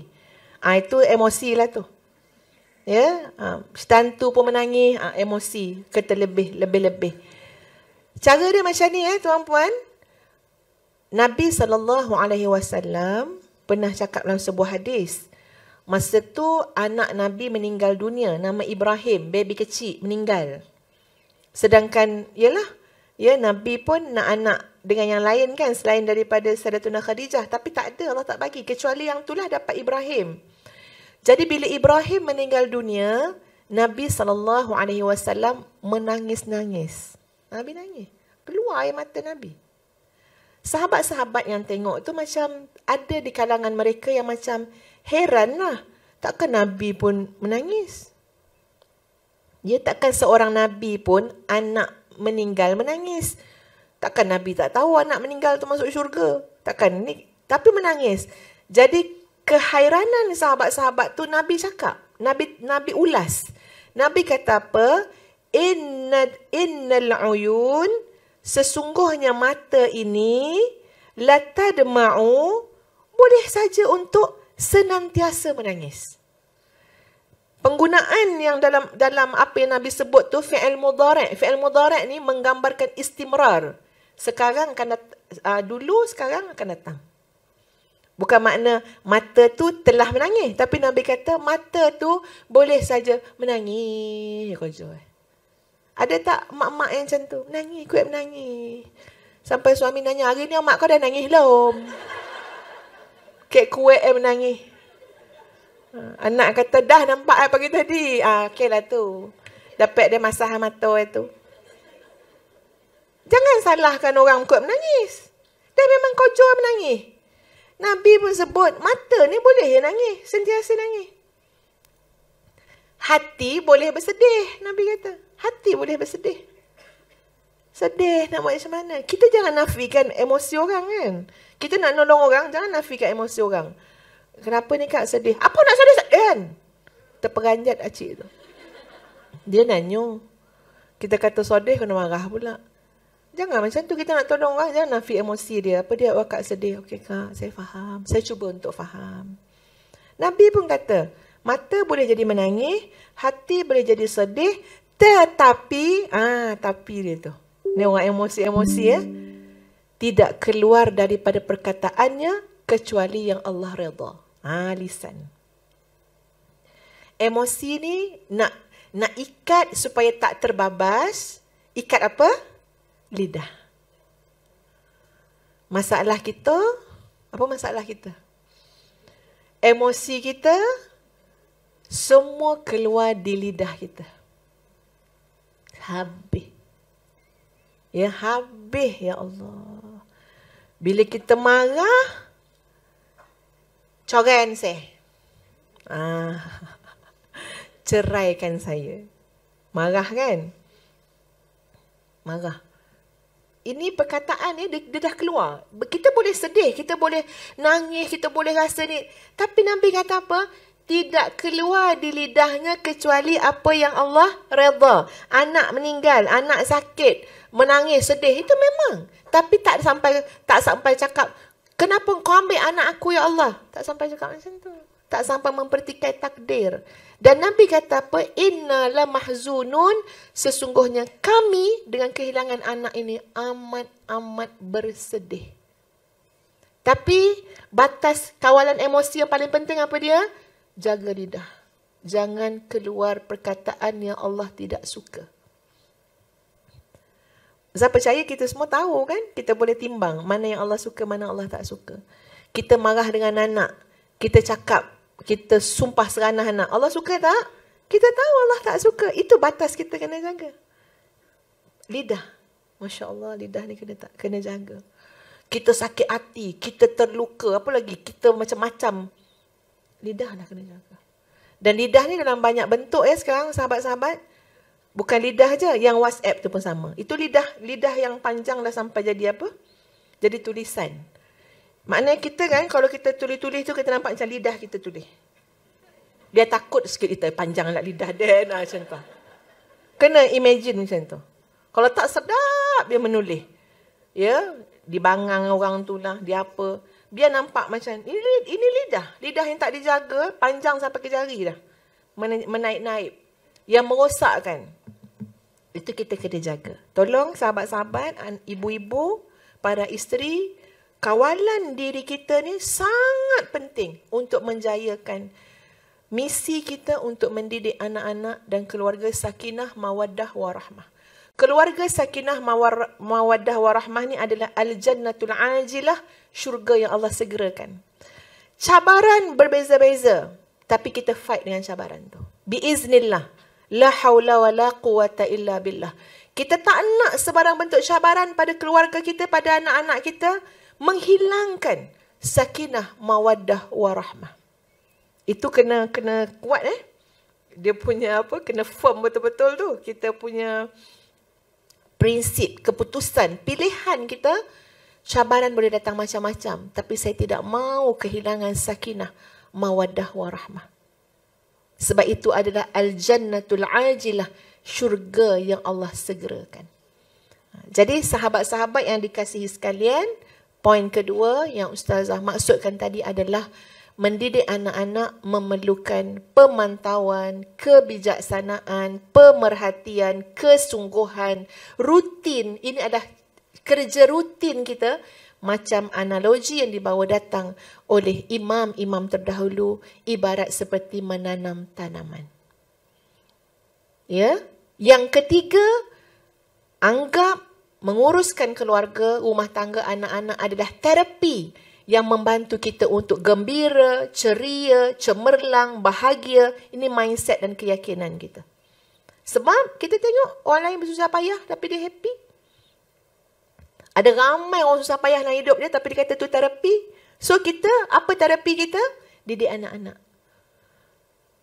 A: uh, itu emosi lah tu ya yeah? uh, tantu pun menangis uh, emosi kata lebih lebih-lebih cara dia macam ni eh tuan puan Nabi saw pernah cakap dalam sebuah hadis Masa tu anak Nabi meninggal dunia nama Ibrahim baby kecil meninggal. Sedangkan yalah ya Nabi pun nak anak dengan yang lain kan selain daripada Saidatuna Khadijah tapi tak ada Allah tak bagi kecuali yang itulah dapat Ibrahim. Jadi bila Ibrahim meninggal dunia Nabi saw menangis-nangis. Nabi nangis. Keluar air mata Nabi. Sahabat-sahabat yang tengok tu macam ada di kalangan mereka yang macam heranlah. Takkan Nabi pun menangis? Ya, takkan seorang Nabi pun anak meninggal menangis? Takkan Nabi tak tahu anak meninggal tu masuk syurga? Takkan ni? Tapi menangis. Jadi, kehairanan sahabat-sahabat tu Nabi cakap. Nabi Nabi ulas. Nabi kata apa? Inna, innal uyun sesungguhnya mata ini latadma'u boleh saja untuk senantiasa menangis. Penggunaan yang dalam dalam apa yang Nabi sebut tu fi'il mudhari'. Fi'il mudhari' ni menggambarkan istimrar. Sekarang kena uh, ah, dulu sekarang akan datang. Bukan makna mata tu telah menangis, tapi Nabi kata mata tu boleh saja menangis. Kojo. Ada tak mak-mak yang macam tu? Menangis, kuat menangis. Sampai suami nanya, hari ni mak kau dah nangis lom kek kuek eh menangis. Ha, anak kata, dah nampak eh pagi tadi. Ha, okay lah tu. Dapat dia masah mata eh tu. Jangan salahkan orang kuat menangis. Dia memang kau jual menangis. Nabi pun sebut, mata ni boleh ya nangis. Sentiasa nangis. Hati boleh bersedih, Nabi kata. Hati boleh bersedih. Sedih nak buat macam mana Kita jangan nafikan emosi orang kan Kita nak nolong orang Jangan nafikan emosi orang Kenapa ni kak sedih Apa nak sedih kan Terperanjat acik tu Dia nanyo. Kita kata sedih kena marah pula Jangan macam tu kita nak tolong orang Jangan nafik emosi dia Apa dia wakak sedih Okey kak saya faham Saya cuba untuk faham Nabi pun kata Mata boleh jadi menangis Hati boleh jadi sedih Tetapi ah tapi dia tu dengan emosi-emosi ya. Tidak keluar daripada perkataannya kecuali yang Allah redha. Ha, lisan. Emosi ni nak nak ikat supaya tak terbabas. Ikat apa? Lidah. Masalah kita, apa masalah kita? Emosi kita, semua keluar di lidah kita. Habis. Ya habis ya Allah. Bila kita marah coraikan saya. Ah. Ceraikan saya. Marah kan? Marah. Ini perkataan ya, dia, dia dah keluar. Kita boleh sedih, kita boleh nangis, kita boleh rasa ni. Tapi Nabi kata apa? Tidak keluar di lidahnya kecuali apa yang Allah reda. Anak meninggal, anak sakit menangis sedih itu memang tapi tak sampai tak sampai cakap kenapa kau ambil anak aku ya Allah tak sampai cakap macam tu tak sampai mempertikai takdir dan nabi kata apa innala mahzunun sesungguhnya kami dengan kehilangan anak ini amat amat bersedih tapi batas kawalan emosi yang paling penting apa dia jaga lidah jangan keluar perkataan yang Allah tidak suka saya percaya kita semua tahu kan, kita boleh timbang mana yang Allah suka, mana Allah tak suka. Kita marah dengan anak, kita cakap, kita sumpah seranah anak. Allah suka tak? Kita tahu Allah tak suka. Itu batas kita kena jaga. Lidah. Masya Allah, lidah ni kena tak kena jaga. Kita sakit hati, kita terluka, apa lagi? Kita macam-macam. Lidah dah kena jaga. Dan lidah ni dalam banyak bentuk ya sekarang, sahabat-sahabat. Bukan lidah je, yang WhatsApp tu pun sama. Itu lidah lidah yang panjang dah sampai jadi apa? Jadi tulisan. Maknanya kita kan, kalau kita tulis-tulis tu, kita nampak macam lidah kita tulis. Dia takut sikit kita eh, panjang nak lah lidah dia, nah, macam tu. Kena imagine macam tu. Kalau tak sedap, dia menulis. Ya, dibangang orang tu lah, dia apa. Biar nampak macam, ini, ini lidah. Lidah yang tak dijaga, panjang sampai ke jari dah. Menaik-naik. Yang merosakkan. Itu kita kena jaga. Tolong sahabat-sahabat, ibu-ibu, para isteri, kawalan diri kita ni sangat penting untuk menjayakan misi kita untuk mendidik anak-anak dan keluarga sakinah, mawaddah, warahmah. Keluarga sakinah, mawaddah, warahmah ni adalah al-jannatul ajilah, syurga yang Allah segerakan. Cabaran berbeza-beza, tapi kita fight dengan cabaran tu. Biiznillah. La haula wa la quwata illa billah. Kita tak nak sebarang bentuk cabaran pada keluarga kita, pada anak-anak kita. Menghilangkan sakinah, mawaddah, warahmah. Itu kena kena kuat eh. Dia punya apa, kena firm betul-betul tu. Kita punya prinsip, keputusan, pilihan kita. Cabaran boleh datang macam-macam. Tapi saya tidak mau kehilangan sakinah, mawaddah, warahmah. Sebab itu adalah al-jannatul ajilah, syurga yang Allah segerakan. Ha, jadi sahabat-sahabat yang dikasihi sekalian, poin kedua yang ustazah maksudkan tadi adalah mendidik anak-anak memerlukan pemantauan, kebijaksanaan, pemerhatian, kesungguhan, rutin. Ini adalah kerja rutin kita macam analogi yang dibawa datang oleh imam-imam terdahulu ibarat seperti menanam tanaman. Ya, yang ketiga anggap menguruskan keluarga, rumah tangga, anak-anak adalah terapi yang membantu kita untuk gembira, ceria, cemerlang, bahagia. Ini mindset dan keyakinan kita. Sebab kita tengok orang lain bersusah payah tapi dia happy. Ada ramai orang susah payah dalam hidup dia tapi dia kata tu terapi. So kita, apa terapi kita? Didik anak-anak.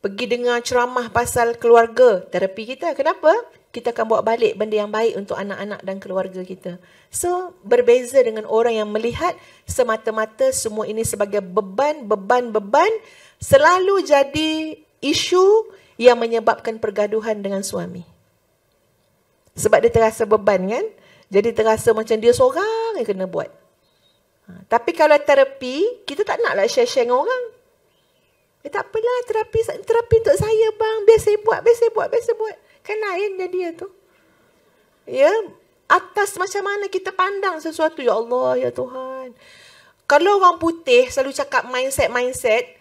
A: Pergi dengar ceramah pasal keluarga, terapi kita. Kenapa? Kita akan buat balik benda yang baik untuk anak-anak dan keluarga kita. So, berbeza dengan orang yang melihat semata-mata semua ini sebagai beban, beban, beban. Selalu jadi isu yang menyebabkan pergaduhan dengan suami. Sebab dia terasa beban kan? Jadi terasa macam dia seorang yang kena buat. Ha, tapi kalau terapi, kita tak naklah share-share dengan orang. Eh, tak apalah terapi, terapi untuk saya bang. Biar saya buat, biar saya buat, biar saya buat. Kan lain dia dia tu. Ya, atas macam mana kita pandang sesuatu. Ya Allah, ya Tuhan. Kalau orang putih selalu cakap mindset-mindset,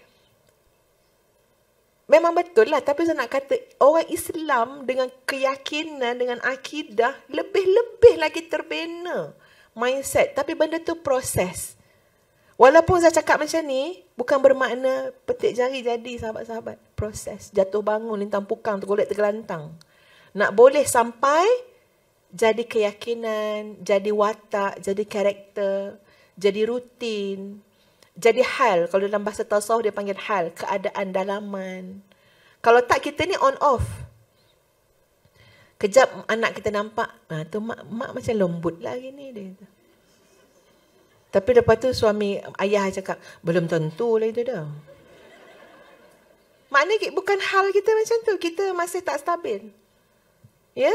A: Memang betul lah tapi saya nak kata orang Islam dengan keyakinan dengan akidah lebih-lebih lagi terbina mindset tapi benda tu proses. Walaupun saya cakap macam ni bukan bermakna petik jari jadi sahabat-sahabat. Proses jatuh bangun lintang pukang tergolek tergelantang. Nak boleh sampai jadi keyakinan, jadi watak, jadi karakter, jadi rutin, jadi hal kalau dalam bahasa tasawuf dia panggil hal keadaan dalaman kalau tak kita ni on off kejap anak kita nampak ah tu mak mak macam lembut lagi ni dia kata. tapi lepas tu suami ayah cakap belum tentu lah itu dah maknanya bukan hal kita macam tu kita masih tak stabil ya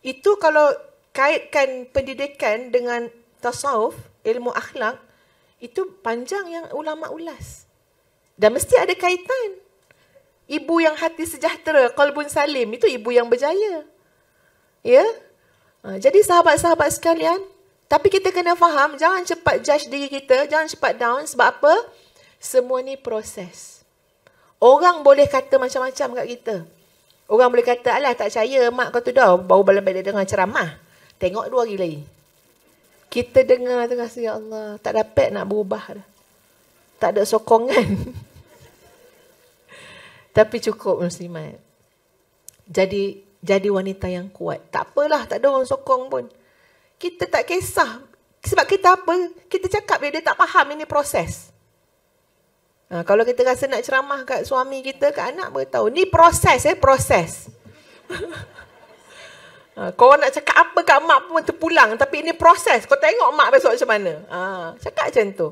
A: itu kalau kaitkan pendidikan dengan tasawuf ilmu akhlak itu panjang yang ulama ulas. Dan mesti ada kaitan. Ibu yang hati sejahtera, kalbun salim, itu ibu yang berjaya. Ya? Ha, jadi sahabat-sahabat sekalian, tapi kita kena faham, jangan cepat judge diri kita, jangan cepat down. Sebab apa? Semua ni proses. Orang boleh kata macam-macam kat kita. Orang boleh kata, alah tak percaya mak kau tu dah, baru balik dengar ceramah. Tengok dua lagi lagi. Kita dengar tu rasa, Ya Allah, tak dapat nak berubah dah. Tak ada sokongan. Tapi cukup muslimat. Jadi, jadi wanita yang kuat. Tak apalah, tak ada orang sokong pun. Kita tak kisah. Sebab kita apa? Kita cakap dia, dia tak faham ini proses. Ha, kalau kita rasa nak ceramah kat suami kita, kat anak, beritahu. Ni proses, eh, proses. Ha, kau nak cakap apa kat mak pun terpulang tapi ini proses. Kau tengok mak besok macam mana. Ha, cakap macam tu.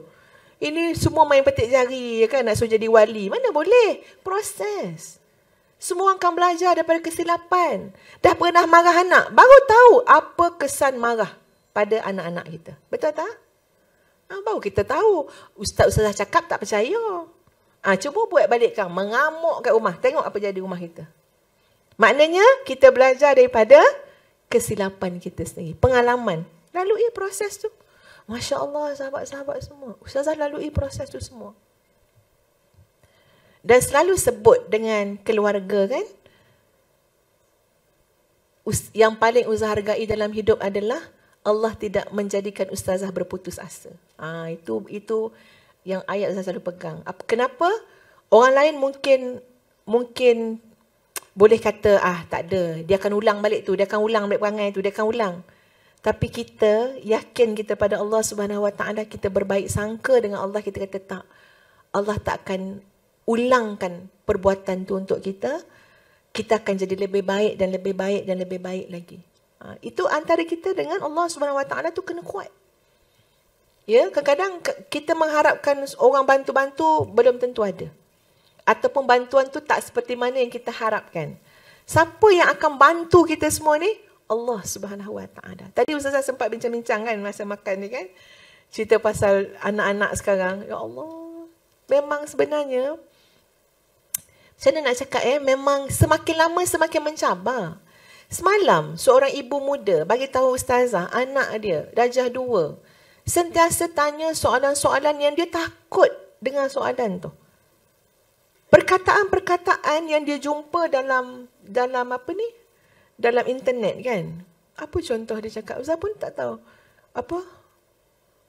A: Ini semua main petik jari ya kan nak suruh jadi wali. Mana boleh? Proses. Semua akan belajar daripada kesilapan. Dah pernah marah anak. Baru tahu apa kesan marah pada anak-anak kita. Betul tak? Ha, baru kita tahu. Ustaz-ustazah cakap tak percaya. Ha, cuba buat balikkan. Mengamuk kat rumah. Tengok apa jadi rumah kita. Maknanya kita belajar daripada kesilapan kita sendiri. Pengalaman. Lalui proses tu. Masya Allah sahabat-sahabat semua. Ustazah lalui proses tu semua. Dan selalu sebut dengan keluarga kan. Yang paling Ustazah hargai dalam hidup adalah Allah tidak menjadikan Ustazah berputus asa. Ha, itu itu yang ayat Ustazah selalu pegang. Kenapa? Orang lain mungkin mungkin boleh kata ah tak ada dia akan ulang balik tu dia akan ulang balik perangai tu dia akan ulang tapi kita yakin kita pada Allah Subhanahu Wa Taala kita berbaik sangka dengan Allah kita kata tak Allah tak akan ulangkan perbuatan tu untuk kita kita akan jadi lebih baik dan lebih baik dan lebih baik lagi ha, itu antara kita dengan Allah Subhanahu Wa Taala tu kena kuat ya kadang-kadang kita mengharapkan orang bantu-bantu belum tentu ada ataupun bantuan tu tak seperti mana yang kita harapkan. Siapa yang akan bantu kita semua ni? Allah Subhanahu Wa Taala. Tadi Ustazah sempat bincang-bincang kan masa makan ni kan. Cerita pasal anak-anak sekarang. Ya Allah. Memang sebenarnya saya nak cakap eh memang semakin lama semakin mencabar. Semalam seorang ibu muda bagi tahu ustazah anak dia darjah dua sentiasa tanya soalan-soalan yang dia takut dengan soalan tu perkataan-perkataan yang dia jumpa dalam dalam apa ni? Dalam internet kan? Apa contoh dia cakap? Ustaz pun tak tahu. Apa?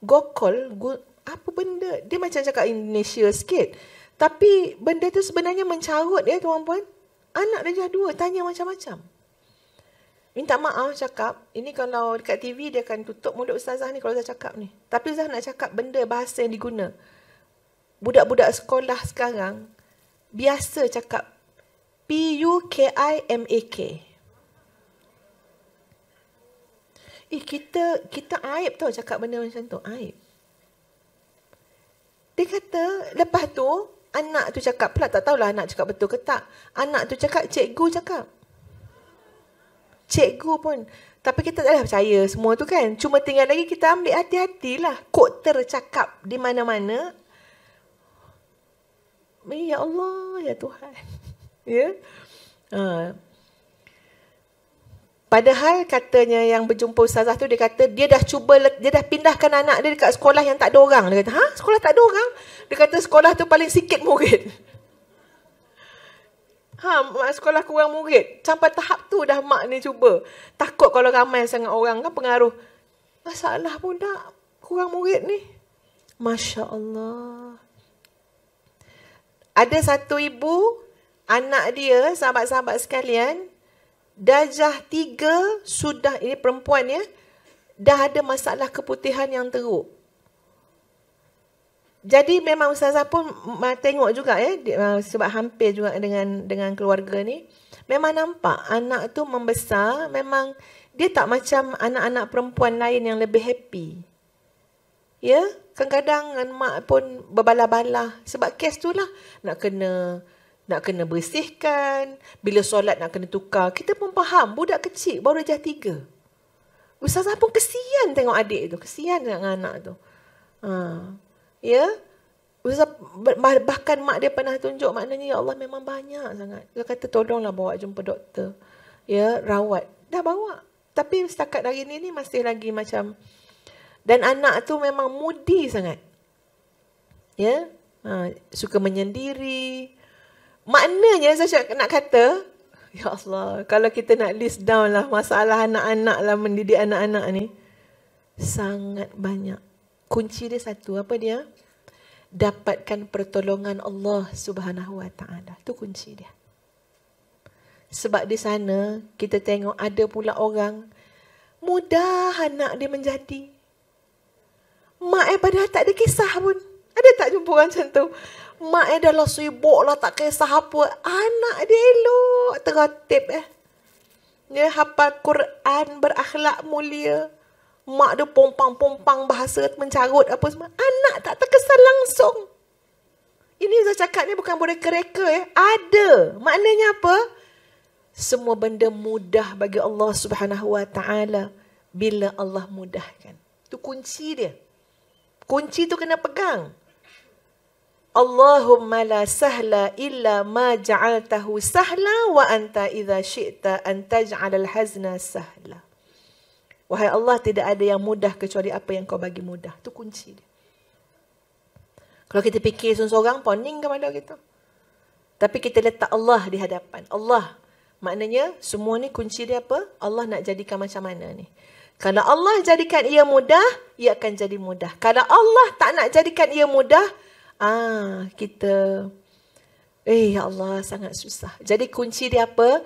A: Gokol? Go, apa benda? Dia macam cakap Indonesia sikit. Tapi benda tu sebenarnya mencarut ya tuan-puan. Anak dia dua tanya macam-macam. Minta maaf cakap. Ini kalau dekat TV dia akan tutup mulut Ustazah ni kalau Ustazah cakap ni. Tapi Ustazah nak cakap benda bahasa yang diguna. Budak-budak sekolah sekarang biasa cakap P-U-K-I-M-A-K. Eh, kita kita aib tau cakap benda macam tu. Aib. Dia kata, lepas tu, anak tu cakap pula. Tak tahulah anak cakap betul ke tak. Anak tu cakap, cikgu cakap. Cikgu pun. Tapi kita tak percaya semua tu kan. Cuma tinggal lagi kita ambil hati-hatilah. Kok tercakap di mana-mana, Eh, ya Allah, ya Tuhan. Ya. Ha. Padahal katanya yang berjumpa ustazah tu dia kata dia dah cuba dia dah pindahkan anak dia dekat sekolah yang tak ada orang. Dia kata, "Ha, sekolah tak ada orang?" Dia kata sekolah tu paling sikit murid. Ha, mak sekolah kurang murid. Sampai tahap tu dah mak ni cuba. Takut kalau ramai sangat orang kan pengaruh. Masalah pun tak kurang murid ni. Masya Allah ada satu ibu anak dia sahabat-sahabat sekalian dajah tiga sudah ini perempuan ya dah ada masalah keputihan yang teruk jadi memang ustazah pun tengok juga ya sebab hampir juga dengan dengan keluarga ni memang nampak anak tu membesar memang dia tak macam anak-anak perempuan lain yang lebih happy Ya, kadang-kadang kan mak pun berbalah-balah sebab kes tu lah. Nak kena nak kena bersihkan, bila solat nak kena tukar. Kita pun faham, budak kecil baru dah tiga. Ustazah pun kesian tengok adik tu, kesian dengan anak tu. Ha. Ya, Ustazah, bahkan mak dia pernah tunjuk maknanya, Ya Allah memang banyak sangat. Dia kata tolonglah bawa jumpa doktor. Ya, rawat. Dah bawa. Tapi setakat hari ni ni masih lagi macam dan anak tu memang mudi sangat. Ya, ha, suka menyendiri. Maknanya saya nak kata, ya Allah, kalau kita nak list down lah masalah anak-anak lah mendidik anak-anak ni sangat banyak. Kunci dia satu, apa dia? Dapatkan pertolongan Allah Subhanahu Wa Taala. Tu kunci dia. Sebab di sana kita tengok ada pula orang mudah anak dia menjadi Mak eh pada tak ada kisah pun. Ada tak jumpa orang macam tu? Mak eh dah lah sibuk lah tak kisah apa. Anak dia elok teratip eh. Dia hafal Quran berakhlak mulia. Mak dia pompang-pompang bahasa mencarut apa semua. Anak tak terkesan langsung. Ini Uzzah cakap ni bukan boleh kereka eh. Ada. Maknanya apa? Semua benda mudah bagi Allah subhanahu wa ta'ala. Bila Allah mudahkan. Itu kunci dia kunci tu kena pegang. Allahumma la sahla illa ma ja'altahu sahla wa anta idha syi'ta an taj'al al-hazna sahla. Wahai Allah tidak ada yang mudah kecuali apa yang kau bagi mudah. Tu kunci dia. Kalau kita fikir seorang-seorang poning kepada kita. Tapi kita letak Allah di hadapan. Allah. Maknanya semua ni kunci dia apa? Allah nak jadikan macam mana ni? Kalau Allah jadikan ia mudah, ia akan jadi mudah. Kalau Allah tak nak jadikan ia mudah, ah kita eh ya Allah sangat susah. Jadi kunci dia apa?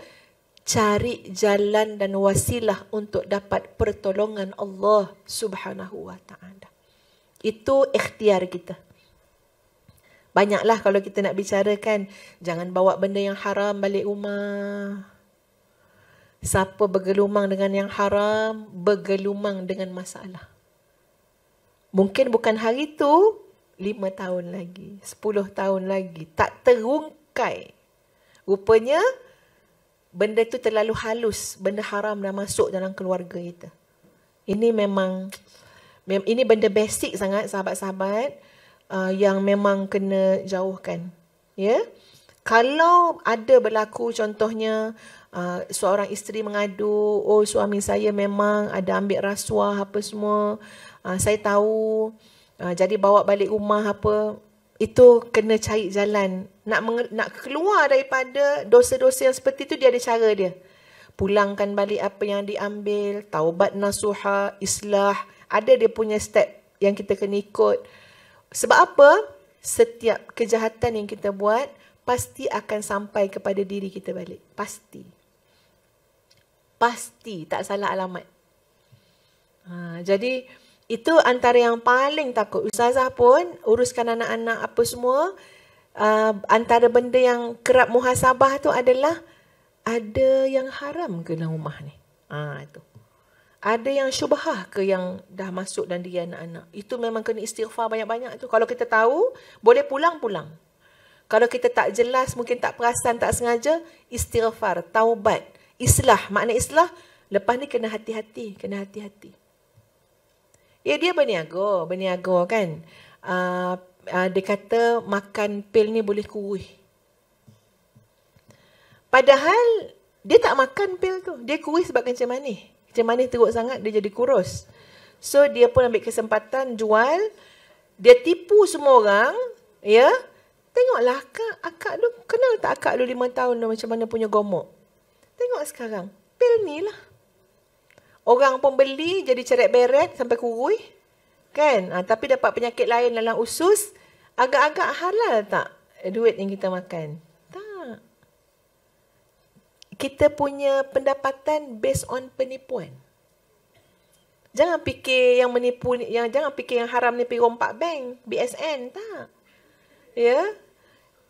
A: Cari jalan dan wasilah untuk dapat pertolongan Allah Subhanahu wa taala. Itu ikhtiar kita. Banyaklah kalau kita nak bicarakan, jangan bawa benda yang haram balik rumah. Siapa bergelumang dengan yang haram, bergelumang dengan masalah. Mungkin bukan hari itu, lima tahun lagi, sepuluh tahun lagi. Tak terungkai. Rupanya, benda itu terlalu halus. Benda haram dah masuk dalam keluarga kita. Ini memang, ini benda basic sangat sahabat-sahabat uh, yang memang kena jauhkan. Ya? Kalau ada berlaku contohnya Uh, seorang isteri mengadu, oh suami saya memang ada ambil rasuah apa semua. Uh, saya tahu, uh, jadi bawa balik rumah apa. Itu kena cari jalan. Nak nak keluar daripada dosa-dosa yang seperti itu, dia ada cara dia. Pulangkan balik apa yang diambil, taubat nasuha, islah. Ada dia punya step yang kita kena ikut. Sebab apa? Setiap kejahatan yang kita buat, pasti akan sampai kepada diri kita balik. Pasti pasti tak salah alamat. Ha, jadi itu antara yang paling takut. Ustazah pun uruskan anak-anak apa semua. Uh, antara benda yang kerap muhasabah tu adalah ada yang haram ke dalam rumah ni. Ha, itu. Ada yang syubhah ke yang dah masuk dan dia anak-anak. Itu memang kena istighfar banyak-banyak tu. Kalau kita tahu, boleh pulang-pulang. Kalau kita tak jelas, mungkin tak perasan, tak sengaja, istighfar, taubat. Islah, makna islah, lepas ni kena hati-hati, kena hati-hati. Ya, dia berniaga, berniaga kan. Uh, uh, dia kata makan pil ni boleh kuih. Padahal dia tak makan pil tu. Dia kuih sebab kencing manis. Kencing manis teruk sangat, dia jadi kurus. So, dia pun ambil kesempatan jual. Dia tipu semua orang. Ya, Tengoklah akak, akak tu kenal tak akak tu lima tahun tu macam mana punya gomok. Tengok sekarang, pil ni lah. Orang pun beli jadi ceret beret sampai kurui. Kan? Ha, tapi dapat penyakit lain dalam usus, agak-agak halal tak duit yang kita makan? Tak. Kita punya pendapatan based on penipuan. Jangan fikir yang menipu yang jangan fikir yang haram ni pergi rompak bank, BSN tak. Ya.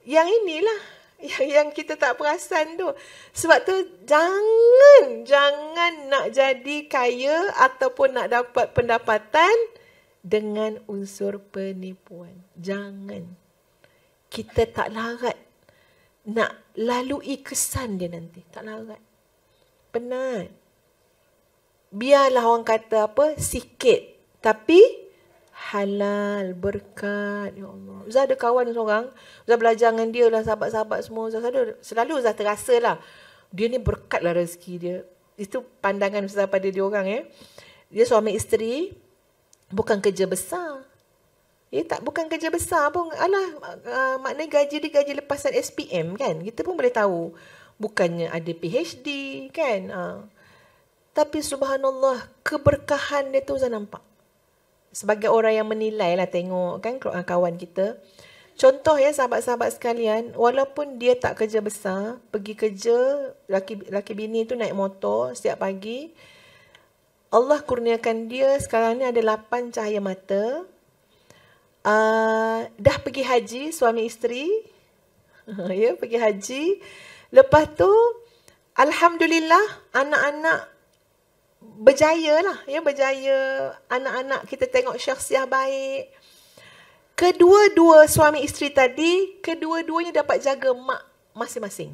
A: Yang inilah yang yang kita tak perasan tu. Sebab tu jangan jangan nak jadi kaya ataupun nak dapat pendapatan dengan unsur penipuan. Jangan. Kita tak larat nak lalui kesan dia nanti. Tak larat. Penat. Biarlah orang kata apa, sikit. Tapi halal, berkat. Ya Allah. Zah ada kawan seorang. Zah belajar dengan dia lah, sahabat-sahabat semua. Zah selalu, selalu Zah terasa lah. Dia ni berkat lah rezeki dia. Itu pandangan Zah pada dia orang ya. Dia suami isteri, bukan kerja besar. Ya, tak bukan kerja besar pun. Alah, uh, maknanya gaji dia gaji lepasan SPM kan. Kita pun boleh tahu. Bukannya ada PhD kan. Uh. Tapi subhanallah, keberkahan dia tu Zah nampak sebagai orang yang menilai lah tengok kan kawan kita. Contoh ya sahabat-sahabat sekalian, walaupun dia tak kerja besar, pergi kerja, laki, laki bini tu naik motor setiap pagi, Allah kurniakan dia sekarang ni ada lapan cahaya mata, uh, dah pergi haji suami isteri, ya pergi haji, lepas tu, Alhamdulillah anak-anak berjaya lah ya berjaya anak-anak kita tengok syahsiah baik kedua-dua suami isteri tadi kedua-duanya dapat jaga mak masing-masing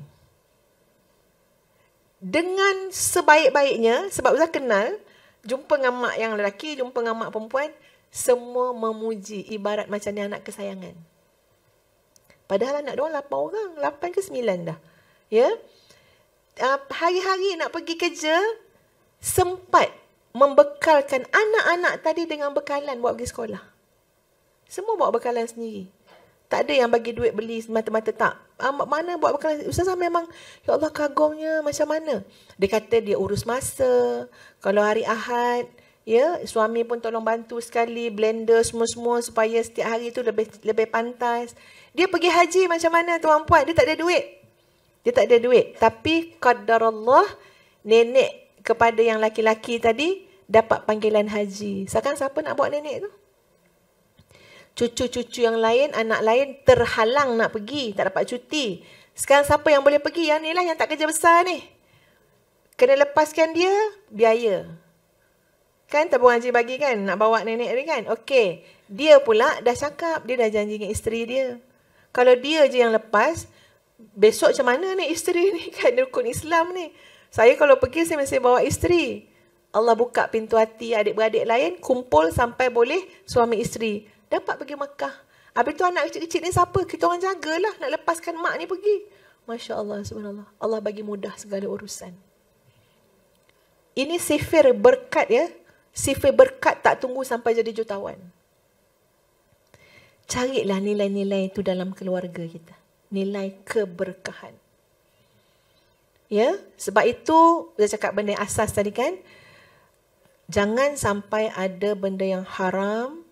A: dengan sebaik-baiknya sebab Uzzah kenal jumpa dengan mak yang lelaki jumpa dengan mak perempuan semua memuji ibarat macam ni anak kesayangan padahal anak dia lapan orang lapan ke sembilan dah ya uh, hari-hari nak pergi kerja sempat membekalkan anak-anak tadi dengan bekalan buat pergi sekolah. Semua bawa bekalan sendiri. Tak ada yang bagi duit beli mata-mata tak. Ah, mana buat bekalan? Ustazah memang, ya Allah kagumnya macam mana? Dia kata dia urus masa. Kalau hari Ahad, ya suami pun tolong bantu sekali blender semua-semua supaya setiap hari itu lebih lebih pantas. Dia pergi haji macam mana tuan puan? Dia tak ada duit. Dia tak ada duit. Tapi kadar Allah nenek kepada yang laki-laki tadi dapat panggilan haji. Sekarang siapa nak buat nenek tu? Cucu-cucu yang lain, anak lain terhalang nak pergi, tak dapat cuti. Sekarang siapa yang boleh pergi? Yang ni lah yang tak kerja besar ni. Kena lepaskan dia, biaya. Kan tabung haji bagi kan, nak bawa nenek ni kan? Okey, dia pula dah cakap, dia dah janji dengan isteri dia. Kalau dia je yang lepas, besok macam mana ni isteri ni kan, rukun Islam ni. Saya kalau pergi saya mesti bawa isteri. Allah buka pintu hati adik-beradik lain kumpul sampai boleh suami isteri dapat pergi Mekah. Habis tu anak kecil-kecil ni siapa? Kita orang jagalah nak lepaskan mak ni pergi. Masya Allah, subhanallah. Allah bagi mudah segala urusan. Ini sifir berkat ya. Sifir berkat tak tunggu sampai jadi jutawan. Carilah nilai-nilai itu dalam keluarga kita. Nilai keberkahan. Ya, sebab itu saya cakap benda asas tadi kan. Jangan sampai ada benda yang haram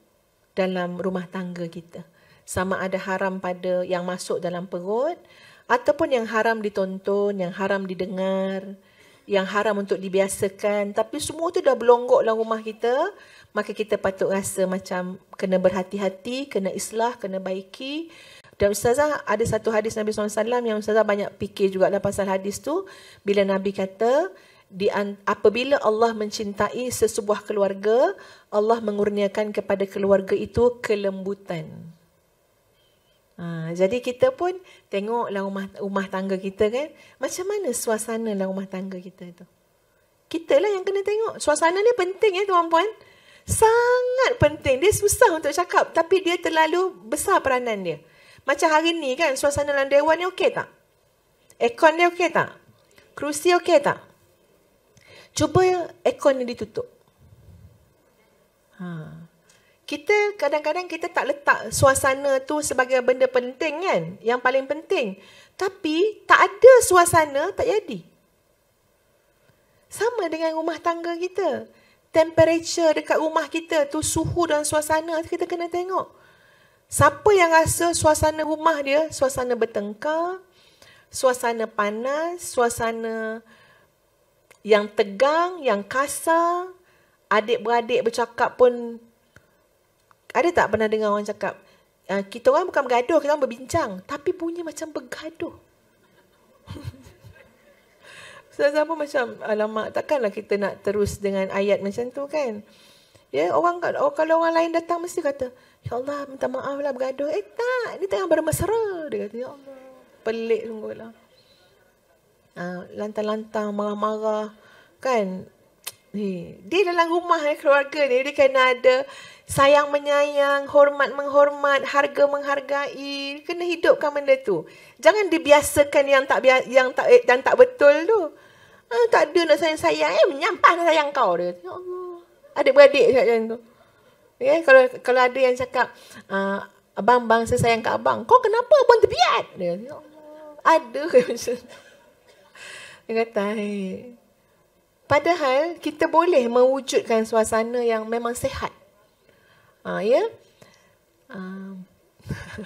A: dalam rumah tangga kita. Sama ada haram pada yang masuk dalam perut ataupun yang haram ditonton, yang haram didengar, yang haram untuk dibiasakan tapi semua tu dah berlonggok dalam rumah kita, maka kita patut rasa macam kena berhati-hati, kena islah, kena baiki. Dan Ustazah ada satu hadis Nabi SAW yang Ustazah banyak fikir juga lah pasal hadis tu. Bila Nabi kata, apabila Allah mencintai sesebuah keluarga, Allah mengurniakan kepada keluarga itu kelembutan. Ha, jadi kita pun tengoklah rumah, rumah tangga kita kan. Macam mana suasana lah rumah tangga kita itu Kita lah yang kena tengok. Suasana ni penting ya tuan-puan. Sangat penting. Dia susah untuk cakap. Tapi dia terlalu besar peranan dia. Macam hari ni kan, suasana dalam dewan ni okey tak? Aircon dia okey tak? Kerusi okey tak? Cuba aircon ni ditutup. Ha. Kita kadang-kadang kita tak letak suasana tu sebagai benda penting kan? Yang paling penting. Tapi tak ada suasana tak jadi. Sama dengan rumah tangga kita. Temperature dekat rumah kita tu suhu dan suasana kita kena tengok. Siapa yang rasa suasana rumah dia suasana bertengkar, suasana panas, suasana yang tegang, yang kasar, adik-beradik bercakap pun ada tak pernah dengar orang cakap ah, kita orang bukan bergaduh, kita orang berbincang tapi punya macam bergaduh. Saya pun macam alamak takkanlah kita nak terus dengan ayat macam tu kan. Ya, yeah, orang kalau orang lain datang mesti kata, Ya Allah minta maaf lah bergaduh. Eh tak, ni tengah bermesra. Dia kata, Ya Allah. Pelik sungguh lah. Ha, lantang-lantang, marah-marah. Kan? Ni. Dia dalam rumah eh, keluarga ni, dia kena ada sayang menyayang, hormat menghormat, harga menghargai. Kena hidupkan benda tu. Jangan dibiasakan yang tak bias- yang tak eh, yang tak betul tu. Ha, tak ada nak sayang-sayang. Eh, menyampah nak sayang kau. Dia kata, Ya Allah. Adik-beradik macam tu. Ya, kalau kalau ada yang cakap uh, abang bang saya sayang kat abang. Kau kenapa abang terbiat? Dia kata, ya ada ke Dia kata, hey. Eh, padahal kita boleh mewujudkan suasana yang memang sehat. Ha, ya. Yeah? Uh,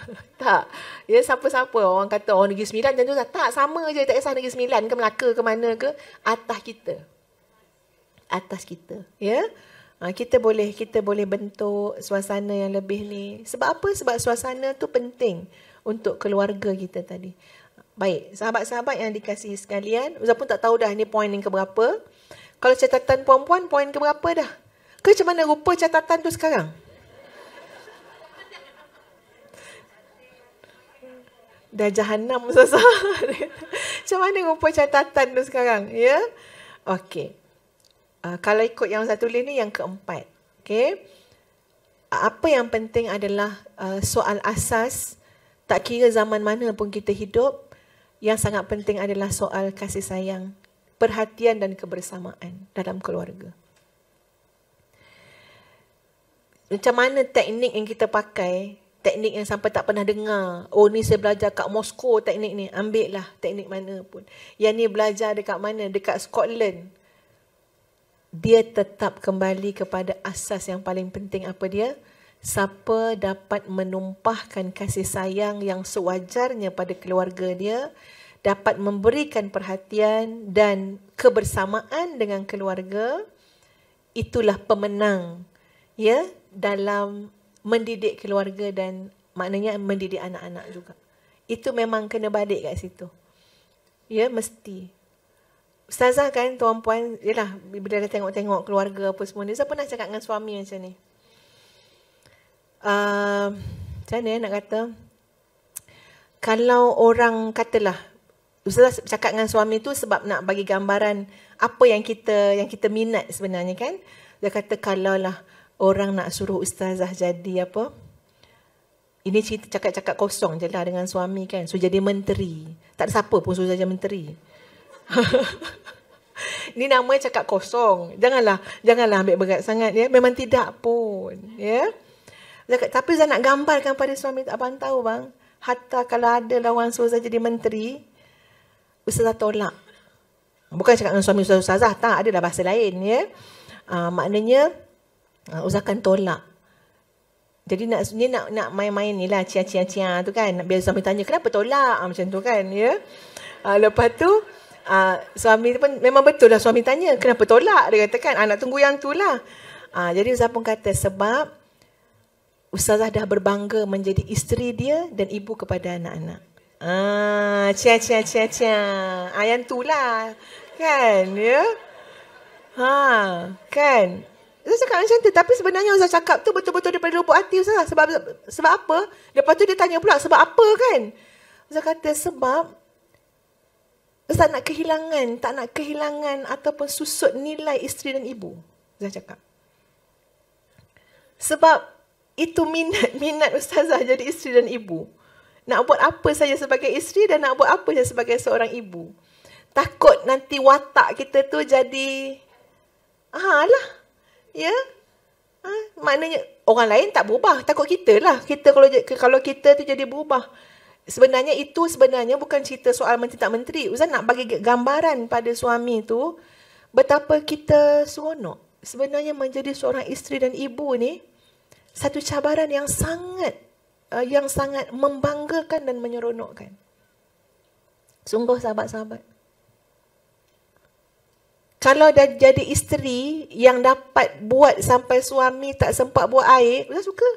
A: tak. Ya yeah, siapa-siapa orang kata orang negeri Sembilan jangan tu lah. tak sama aja tak kisah negeri Sembilan ke Melaka ke mana ke atas kita. Atas kita, ya. Yeah? Ah, kita boleh kita boleh bentuk suasana yang lebih ni. Sebab apa? Sebab suasana tu penting untuk keluarga kita tadi. Baik, sahabat-sahabat yang dikasihi sekalian, Uzzah pun tak tahu dah ni poin yang keberapa. Kalau catatan puan-puan, poin keberapa dah? Ke macam mana rupa catatan tu sekarang? Dah jahannam, sesuatu. macam mana rupa catatan tu sekarang? Ya? Okey uh, kalau ikut yang saya tulis ni yang keempat okey apa yang penting adalah uh, soal asas tak kira zaman mana pun kita hidup yang sangat penting adalah soal kasih sayang perhatian dan kebersamaan dalam keluarga macam mana teknik yang kita pakai teknik yang sampai tak pernah dengar. Oh ni saya belajar kat Moskow teknik ni. Ambil lah teknik mana pun. Yang ni belajar dekat mana? Dekat Scotland dia tetap kembali kepada asas yang paling penting apa dia? Siapa dapat menumpahkan kasih sayang yang sewajarnya pada keluarga dia, dapat memberikan perhatian dan kebersamaan dengan keluarga, itulah pemenang ya dalam mendidik keluarga dan maknanya mendidik anak-anak juga. Itu memang kena balik kat situ. Ya, mesti. Ustazah kan tuan puan yalah bila dia tengok-tengok keluarga apa semua dia pernah cakap dengan suami macam ni. Ah, macam uh, mana eh, nak kata kalau orang katalah Ustazah cakap dengan suami tu sebab nak bagi gambaran apa yang kita yang kita minat sebenarnya kan. Dia kata kalau lah orang nak suruh ustazah jadi apa? Ini cerita cakap-cakap kosong je lah dengan suami kan. So jadi menteri. Tak ada siapa pun suruh jadi menteri. Ini nama cakap kosong. Janganlah, janganlah ambil berat sangat ya. Memang tidak pun, ya. Cakap, tapi saya nak gambarkan pada suami abang tahu bang. Hatta kalau ada lawan suruh saya jadi menteri, usaha tolak. Bukan cakap dengan suami ustazah, tak ada bahasa lain ya. Uh, maknanya uh, ustazah tolak. Jadi nak ni nak nak main-main ni lah, cia-cia-cia tu kan. Biar suami tanya kenapa tolak uh, macam tu kan ya. Uh, lepas tu uh, suami pun memang betul lah suami tanya kenapa tolak dia kata kan anak tunggu yang itulah uh, ah, jadi ustaz pun kata sebab ustazah dah berbangga menjadi isteri dia dan ibu kepada anak-anak ah uh, cia cia cia cia Ayam ah, yang itulah kan ya yeah? ha kan Ustaz cakap macam tu tapi sebenarnya Ustaz cakap tu betul-betul daripada lubuk hati Ustaz sebab sebab apa? Lepas tu dia tanya pula sebab apa kan? Ustaz kata sebab Zah tak nak kehilangan, tak nak kehilangan ataupun susut nilai isteri dan ibu. Zah cakap. Sebab itu minat, minat ustazah jadi isteri dan ibu. Nak buat apa saja sebagai isteri dan nak buat apa saja sebagai seorang ibu. Takut nanti watak kita tu jadi ahalah. Ya. Ah, maknanya orang lain tak berubah, takut kita lah. Kita kalau kalau kita tu jadi berubah sebenarnya itu sebenarnya bukan cerita soal menteri tak menteri. Uzan nak bagi gambaran pada suami tu betapa kita seronok. Sebenarnya menjadi seorang isteri dan ibu ni satu cabaran yang sangat uh, yang sangat membanggakan dan menyeronokkan. Sungguh sahabat-sahabat. Kalau dah jadi isteri yang dapat buat sampai suami tak sempat buat air, Uzan suka.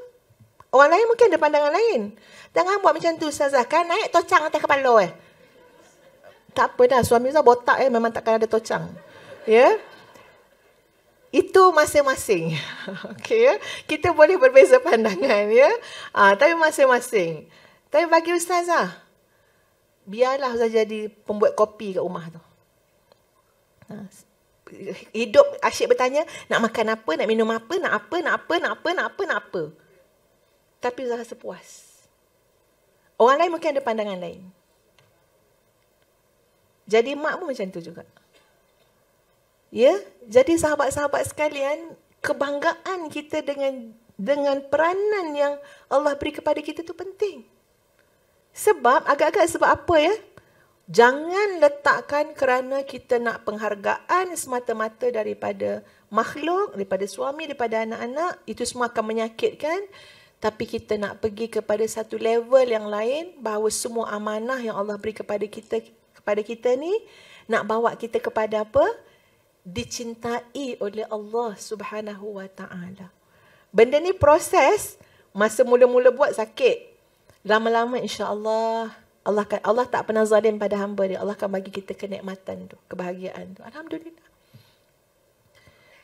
A: Orang lain mungkin ada pandangan lain. Jangan buat macam tu, Ustazah. Kan naik tocang atas kepala eh. Tak apa dah, suami Ustazah botak eh. Memang takkan ada tocang. Ya? Yeah? Itu masing-masing. Okay, ya? Kita boleh berbeza pandangan, ya? Ah, tapi masing-masing. Tapi bagi Ustazah, biarlah Ustazah jadi pembuat kopi kat rumah tu. Ha. Hidup asyik bertanya, nak makan apa, nak minum apa, nak apa, nak apa, nak apa, nak apa, nak apa. Nak apa tapi Zah rasa puas. Orang lain mungkin ada pandangan lain. Jadi mak pun macam tu juga. Ya, jadi sahabat-sahabat sekalian, kebanggaan kita dengan dengan peranan yang Allah beri kepada kita tu penting. Sebab agak-agak sebab apa ya? Jangan letakkan kerana kita nak penghargaan semata-mata daripada makhluk, daripada suami, daripada anak-anak, itu semua akan menyakitkan tapi kita nak pergi kepada satu level yang lain bahawa semua amanah yang Allah beri kepada kita kepada kita ni nak bawa kita kepada apa dicintai oleh Allah Subhanahu wa taala benda ni proses masa mula-mula buat sakit lama-lama insya-Allah Allah kan Allah tak pernah zalim pada hamba dia Allah akan bagi kita kenikmatan tu kebahagiaan tu alhamdulillah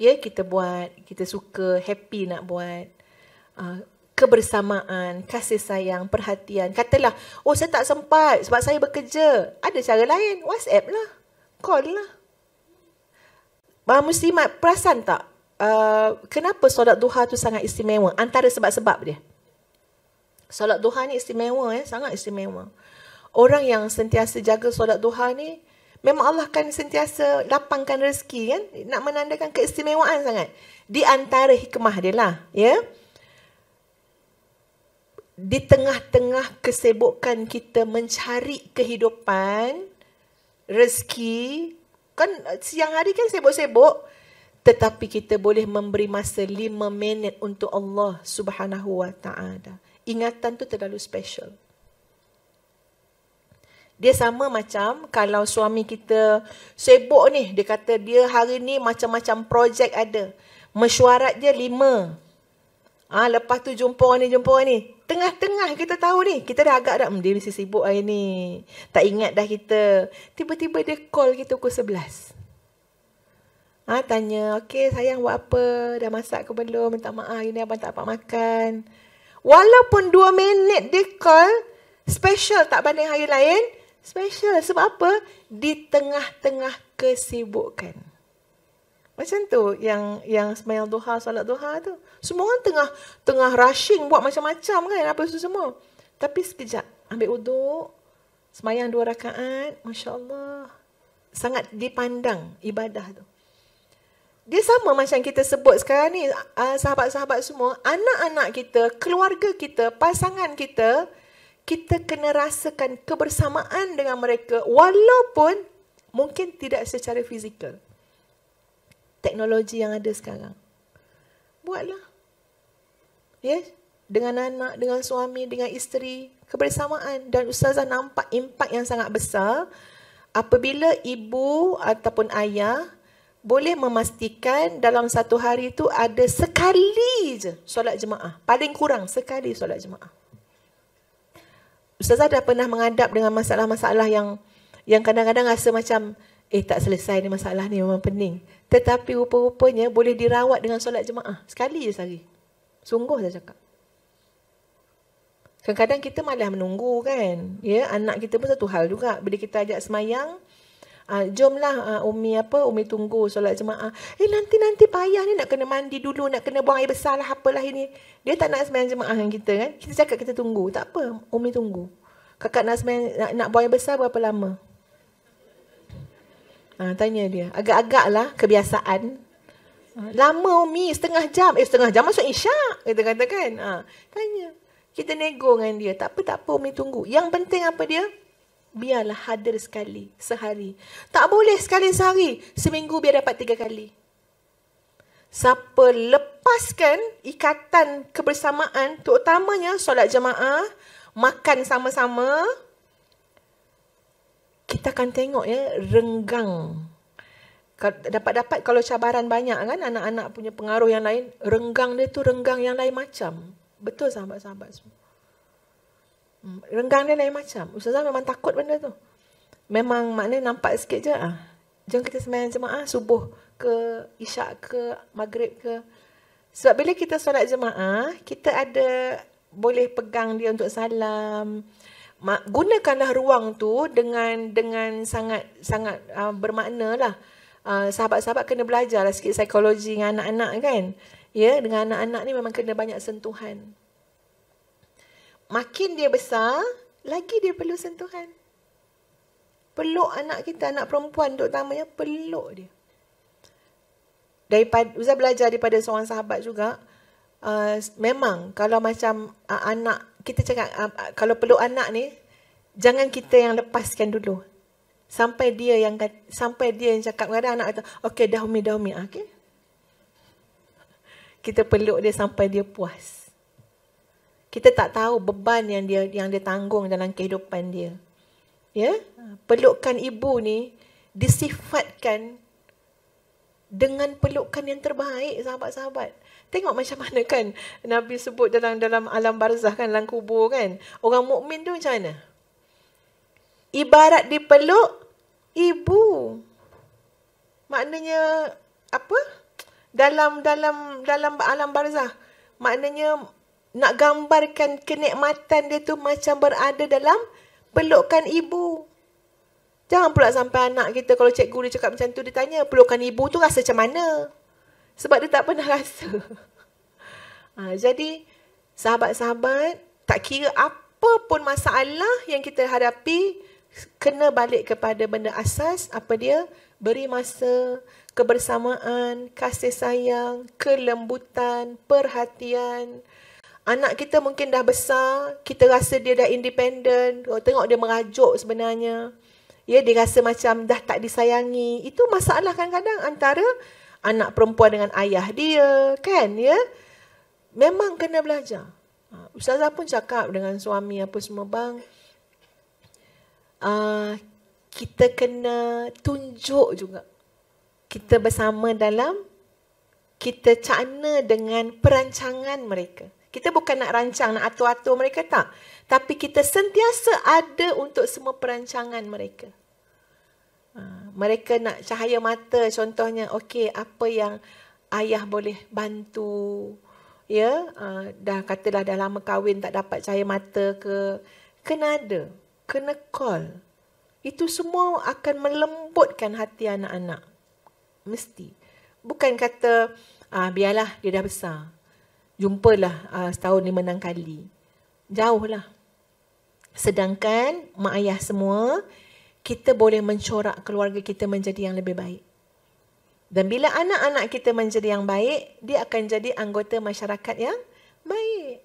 A: ya kita buat kita suka happy nak buat ah, kebersamaan, kasih sayang, perhatian. Katalah, oh saya tak sempat sebab saya bekerja. Ada cara lain, WhatsApp lah, call lah. Bahan muslimat, perasan tak? Uh, kenapa solat duha tu sangat istimewa? Antara sebab-sebab dia. Solat duha ni istimewa, ya? sangat istimewa. Orang yang sentiasa jaga solat duha ni, memang Allah kan sentiasa lapangkan rezeki kan. Nak menandakan keistimewaan sangat. Di antara hikmah dia lah. Ya? Yeah? di tengah-tengah kesibukan kita mencari kehidupan, rezeki, kan siang hari kan sibuk-sibuk, tetapi kita boleh memberi masa lima minit untuk Allah subhanahu wa ta'ala. Ingatan tu terlalu special. Dia sama macam kalau suami kita sibuk ni, dia kata dia hari ni macam-macam projek ada. Mesyuarat dia lima. Ah ha, lepas tu jumpa orang ni, jumpa orang ni tengah-tengah kita tahu ni kita dah agak dah hmm, dia mesti sibuk hari ni tak ingat dah kita tiba-tiba dia call kita pukul sebelas. Ha, tanya, okay sayang buat apa? Dah masak ke belum? Minta maaf, hari ni abang tak dapat makan. Walaupun dua minit dia call, special tak banding hari lain, special. Sebab apa? Di tengah-tengah kesibukan. Macam tu yang yang sembahyang duha, solat duha tu. Semua orang tengah tengah rushing buat macam-macam kan apa itu semua. Tapi sekejap ambil uduk, semayang dua rakaat, Masya Allah. Sangat dipandang ibadah tu. Dia sama macam kita sebut sekarang ni, ah, sahabat-sahabat semua, anak-anak kita, keluarga kita, pasangan kita, kita kena rasakan kebersamaan dengan mereka walaupun mungkin tidak secara fizikal teknologi yang ada sekarang. Buatlah. Ya, yeah? dengan anak, dengan suami, dengan isteri, kebersamaan dan ustazah nampak impak yang sangat besar apabila ibu ataupun ayah boleh memastikan dalam satu hari itu ada sekali je solat jemaah. Paling kurang sekali solat jemaah. Ustazah dah pernah mengadap dengan masalah-masalah yang yang kadang-kadang rasa macam eh tak selesai ni masalah ni memang pening. Tetapi rupa-rupanya boleh dirawat dengan solat jemaah. Sekali je sehari. Sungguh saya cakap. Kadang-kadang kita malah menunggu kan. Ya, anak kita pun satu hal juga. Bila kita ajak semayang, Uh, jomlah uh, Umi apa Umi tunggu solat jemaah Eh nanti-nanti payah ni Nak kena mandi dulu Nak kena buang air besar lah Apalah ini Dia tak nak semayang jemaah dengan kita kan Kita cakap kita tunggu Tak apa Umi tunggu Kakak nak semayang nak, nak buang air besar berapa lama Ha, tanya dia. Agak-agak lah kebiasaan. Lama Umi, setengah jam. Eh, setengah jam masuk isyak. Kita kata kan. Ha, ah, tanya. Kita nego dengan dia. Tak apa, tak apa Umi tunggu. Yang penting apa dia? Biarlah hadir sekali, sehari. Tak boleh sekali sehari. Seminggu biar dapat tiga kali. Siapa lepaskan ikatan kebersamaan, terutamanya solat jemaah, makan sama-sama, kita akan tengok ya renggang dapat-dapat kalau cabaran banyak kan anak-anak punya pengaruh yang lain renggang dia tu renggang yang lain macam betul sahabat-sahabat semua hmm, renggang dia lain macam ustazah memang takut benda tu memang maknanya nampak sikit je ah jom kita sembahyang jemaah subuh ke isyak ke maghrib ke sebab bila kita solat jemaah kita ada boleh pegang dia untuk salam gunakanlah ruang tu dengan dengan sangat sangat uh, bermakna lah. Uh, sahabat-sahabat kena belajar lah sikit psikologi dengan anak-anak kan. Ya, dengan anak-anak ni memang kena banyak sentuhan. Makin dia besar, lagi dia perlu sentuhan. Peluk anak kita, anak perempuan terutamanya, peluk dia. Daripada, Uzzah belajar daripada seorang sahabat juga, uh, memang kalau macam uh, anak kita cakap uh, kalau peluk anak ni jangan kita yang lepaskan dulu sampai dia yang sampai dia yang cakap kepada anak kata okey dah umi dah umi ah, okey kita peluk dia sampai dia puas kita tak tahu beban yang dia yang dia tanggung dalam kehidupan dia ya pelukan ibu ni disifatkan dengan pelukan yang terbaik sahabat-sahabat tengok macam mana kan Nabi sebut dalam dalam alam barzah kan alam kubur kan orang mukmin tu macam mana ibarat dipeluk ibu maknanya apa dalam dalam dalam alam barzah maknanya nak gambarkan kenikmatan dia tu macam berada dalam pelukan ibu Jangan pula sampai anak kita kalau cikgu dia cakap macam tu, dia tanya, pelukan ibu tu rasa macam mana? sebab dia tak pernah rasa. Ha, jadi sahabat-sahabat tak kira apa pun masalah yang kita hadapi kena balik kepada benda asas apa dia beri masa kebersamaan kasih sayang kelembutan perhatian anak kita mungkin dah besar kita rasa dia dah independen oh, tengok dia merajuk sebenarnya ya dia rasa macam dah tak disayangi itu masalah kadang-kadang antara anak perempuan dengan ayah dia kan ya memang kena belajar ha, ustazah pun cakap dengan suami apa semua bang uh, kita kena tunjuk juga kita bersama dalam kita cakna dengan perancangan mereka kita bukan nak rancang nak atur-atur mereka tak tapi kita sentiasa ada untuk semua perancangan mereka Ha, mereka nak cahaya mata contohnya okey apa yang ayah boleh bantu ya uh, dah katalah dah lama kahwin tak dapat cahaya mata ke kena ada kena call itu semua akan melembutkan hati anak-anak mesti bukan kata ah biarlah dia dah besar jumpalah uh, setahun lima enam kali jauhlah sedangkan mak ayah semua kita boleh mencorak keluarga kita menjadi yang lebih baik. Dan bila anak-anak kita menjadi yang baik, dia akan jadi anggota masyarakat yang baik.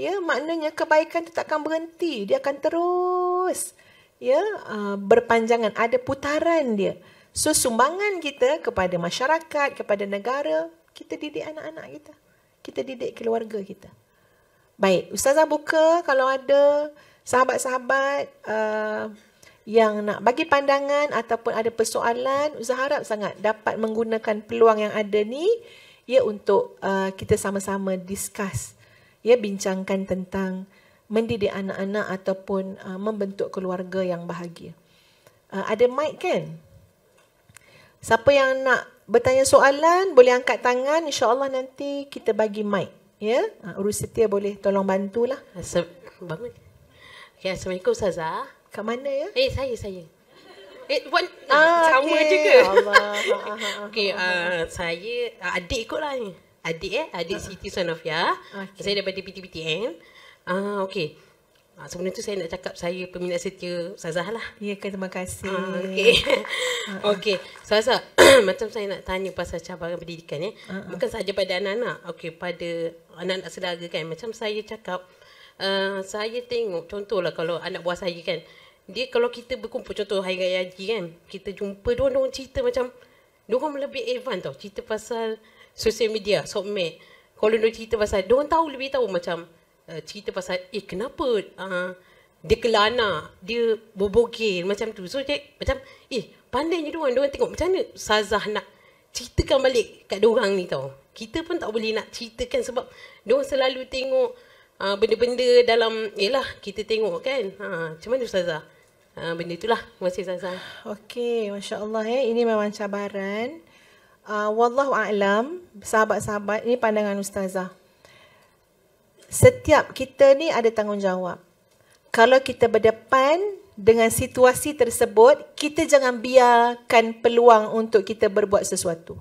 A: Ya, maknanya kebaikan itu takkan berhenti, dia akan terus ya uh, berpanjangan, ada putaran dia. So, sumbangan kita kepada masyarakat, kepada negara, kita didik anak-anak kita. Kita didik keluarga kita. Baik, Ustazah buka kalau ada sahabat-sahabat uh, yang nak bagi pandangan ataupun ada persoalan, saya harap sangat dapat menggunakan peluang yang ada ni ya untuk uh, kita sama-sama discuss, ya bincangkan tentang mendidik anak-anak ataupun uh, membentuk keluarga yang bahagia. Uh, ada mic kan? Siapa yang nak bertanya soalan boleh angkat tangan, insya-Allah nanti kita bagi mic, ya. Uh, Urus setia boleh tolong bantulah.
B: Assalamualaikum. Okay, Assalamualaikum Ustazah. Kat mana ya? Eh, saya, saya. Eh, buat ah, sama okay. juga. Allah. okay, uh, ah, saya, uh, adik ikutlah ni. Adik eh, adik uh. Siti Sonofia. Okay. Saya daripada PTPTN. uh, eh? okay. Uh, sebenarnya tu saya nak cakap saya peminat setia Sazah lah. Ya, terima kasih. Uh, okay. Uh-uh. okay. Sazah, macam saya nak tanya pasal cabaran pendidikan ni. Uh-uh. Eh? Bukan sahaja pada anak-anak. Okay, pada anak-anak sedara kan. Macam saya cakap, uh, saya tengok contohlah kalau anak buah saya kan. Uh, dia kalau kita berkumpul contoh hari raya haji kan kita jumpa dua orang cerita macam dua orang lebih advance tau cerita pasal social media sokmed kalau dia cerita pasal dia orang tahu lebih tahu macam uh, cerita pasal eh kenapa uh, dia kelana dia bobogil macam tu so dia macam eh pandainya dia orang dia orang tengok macam mana sazah nak ceritakan balik kat dia orang ni tau kita pun tak boleh nak ceritakan sebab dia orang selalu tengok Uh, benda-benda dalam, yelah, kita tengok kan. Ha, macam mana Ustazah? uh, benda itulah masih sasar.
A: Okey, Masya Allah ya. Eh. Ini memang cabaran. Uh, Wallahu a'lam, sahabat-sahabat, ini pandangan ustazah. Setiap kita ni ada tanggungjawab. Kalau kita berdepan dengan situasi tersebut, kita jangan biarkan peluang untuk kita berbuat sesuatu.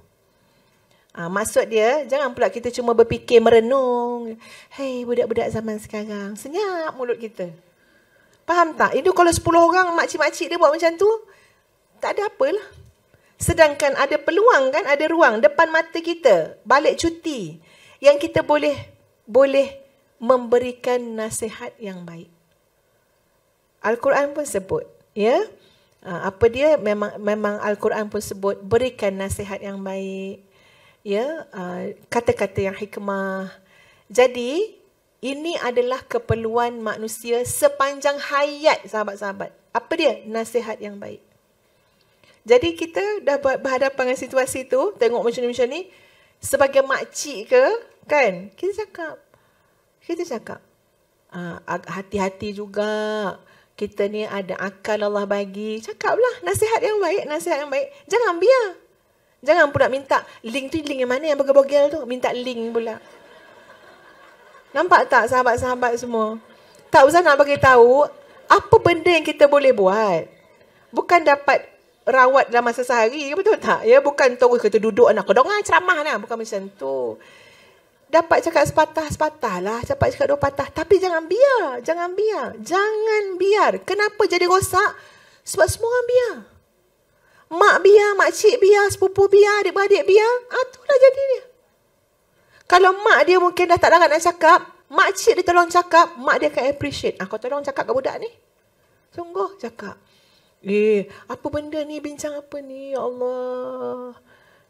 A: Ha, maksud dia, jangan pula kita cuma berfikir merenung. Hei, budak-budak zaman sekarang, senyap mulut kita. Faham tak? Itu kalau sepuluh orang makcik-makcik dia buat macam tu, tak ada apalah. Sedangkan ada peluang kan, ada ruang depan mata kita, balik cuti yang kita boleh boleh memberikan nasihat yang baik. Al-Quran pun sebut, ya. Ah, apa dia memang memang Al-Quran pun sebut berikan nasihat yang baik. Ya, ah, kata-kata yang hikmah. Jadi, ini adalah keperluan manusia sepanjang hayat sahabat-sahabat. Apa dia? Nasihat yang baik. Jadi kita dah berhadapan dengan situasi itu, tengok macam-macam ni, sebagai makcik ke, kan? Kita cakap. Kita cakap. Ah, hati-hati juga. Kita ni ada akal Allah bagi. Cakaplah nasihat yang baik, nasihat yang baik. Jangan biar. Lah. Jangan pula minta link tu link yang mana yang bergebogel tu. Minta link pula. Nampak tak sahabat-sahabat semua? Tak usah nak bagi tahu apa benda yang kita boleh buat. Bukan dapat rawat dalam masa sehari, ya, betul tak? Ya, bukan terus kita duduk anak kau dengar ah, ceramah lah. Bukan macam tu. Dapat cakap sepatah-sepatah lah. Dapat cakap dua patah. Tapi jangan biar. Jangan biar. Jangan biar. Kenapa jadi rosak? Sebab semua orang biar. Mak biar, mak cik biar, sepupu biar, adik-beradik biar. Itulah ah, jadinya. Kalau mak dia mungkin dah tak larat nak cakap, mak cik dia tolong cakap, mak dia akan appreciate. Ah, kau tolong cakap ke budak ni. Sungguh cakap. Eh, apa benda ni? Bincang apa ni? Ya Allah.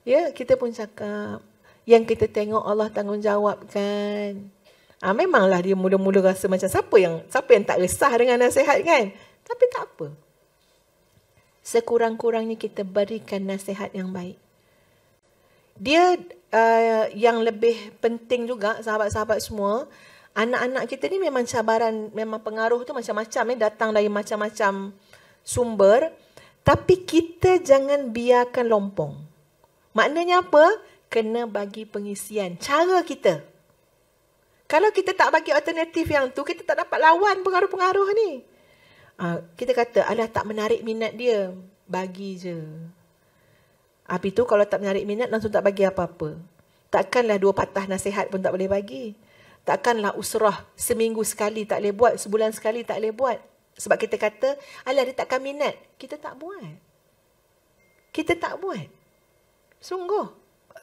A: Ya, kita pun cakap. Yang kita tengok Allah tanggungjawab kan. Ah, memanglah dia mula-mula rasa macam siapa yang siapa yang tak resah dengan nasihat kan. Tapi tak apa. Sekurang-kurangnya kita berikan nasihat yang baik. Dia Uh, yang lebih penting juga sahabat-sahabat semua anak-anak kita ni memang cabaran memang pengaruh tu macam-macam ni eh, datang dari macam-macam sumber tapi kita jangan biarkan lompong maknanya apa kena bagi pengisian cara kita kalau kita tak bagi alternatif yang tu kita tak dapat lawan pengaruh-pengaruh ni ah, kita kata alah tak menarik minat dia bagi je Api tu kalau tak menarik minat langsung tak bagi apa-apa. Takkanlah dua patah nasihat pun tak boleh bagi. Takkanlah usrah seminggu sekali tak boleh buat, sebulan sekali tak boleh buat. Sebab kita kata, alah dia takkan minat. Kita tak buat. Kita tak buat. Sungguh.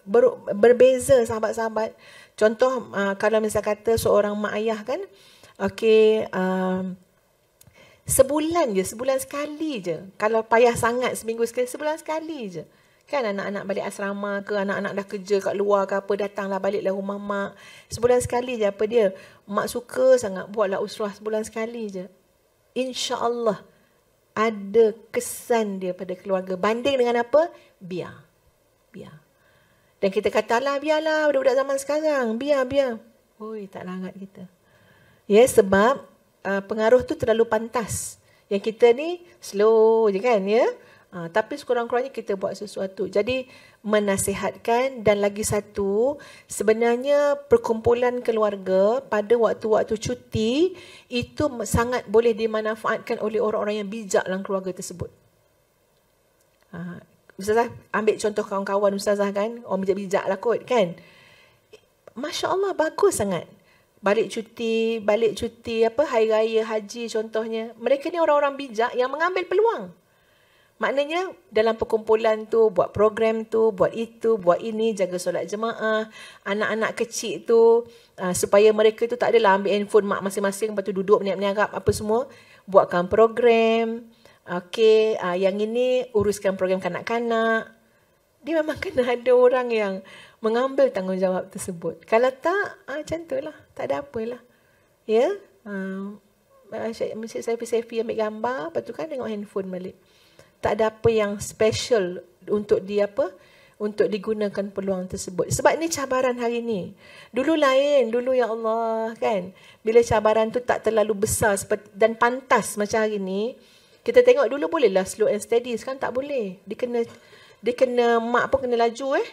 A: Ber, berbeza sahabat-sahabat. Contoh uh, kalau misalnya kata seorang mak ayah kan, okay, uh, um, sebulan je, sebulan sekali je. Kalau payah sangat seminggu sekali, sebulan sekali je. Uh, Kan anak-anak balik asrama ke anak-anak dah kerja kat luar ke apa datanglah baliklah rumah mak. Sebulan sekali je apa dia. Mak suka sangat buatlah usrah sebulan sekali je. Insya-Allah ada kesan dia pada keluarga banding dengan apa? Biar. Biar. Dan kita katalah biarlah budak-budak zaman sekarang, biar biar. Oi, tak larat kita. Ya, sebab uh, pengaruh tu terlalu pantas. Yang kita ni slow je kan, ya. Yeah? Ha, tapi sekurang-kurangnya kita buat sesuatu. Jadi menasihatkan dan lagi satu, sebenarnya perkumpulan keluarga pada waktu-waktu cuti itu sangat boleh dimanfaatkan oleh orang-orang yang bijak dalam keluarga tersebut. Ha, Ustazah ambil contoh kawan-kawan Ustazah kan, orang bijak-bijak lah kot kan. Masya Allah bagus sangat. Balik cuti, balik cuti, apa hari raya, haji contohnya. Mereka ni orang-orang bijak yang mengambil peluang. Maknanya dalam perkumpulan tu buat program tu, buat itu, buat ini, jaga solat jemaah, anak-anak kecil tu uh, supaya mereka tu tak adalah ambil handphone mak masing-masing lepas tu duduk meniap-niap apa semua, buatkan program. Okey, uh, ah, yang ini uruskan program kanak-kanak. Dia memang kena ada orang yang mengambil tanggungjawab tersebut. Kalau tak, uh, macam lah. Tak ada apalah. Ya? Yeah? Uh, Mesti saya pergi selfie ambil gambar, lepas tu kan tengok handphone balik tak ada apa yang special untuk dia apa untuk digunakan peluang tersebut. Sebab ini cabaran hari ini. Dulu lain, dulu ya Allah kan. Bila cabaran tu tak terlalu besar seperti, dan pantas macam hari ini, kita tengok dulu bolehlah slow and steady, sekarang tak boleh. Dia kena dia kena mak pun kena laju eh.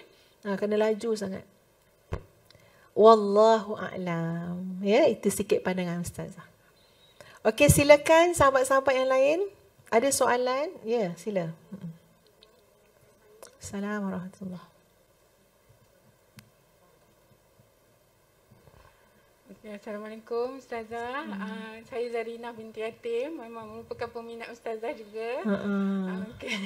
A: Ha, kena laju sangat. Wallahu a'lam. Ya, itu sikit pandangan ustazah. Okey, silakan sahabat-sahabat yang lain. Ada soalan? Ya, yeah, sila. Assalamualaikum warahmatullahi
C: Assalamualaikum Ustazah hmm. uh, Saya Zarina binti Atim Memang merupakan peminat Ustazah juga uh-uh. uh, Okey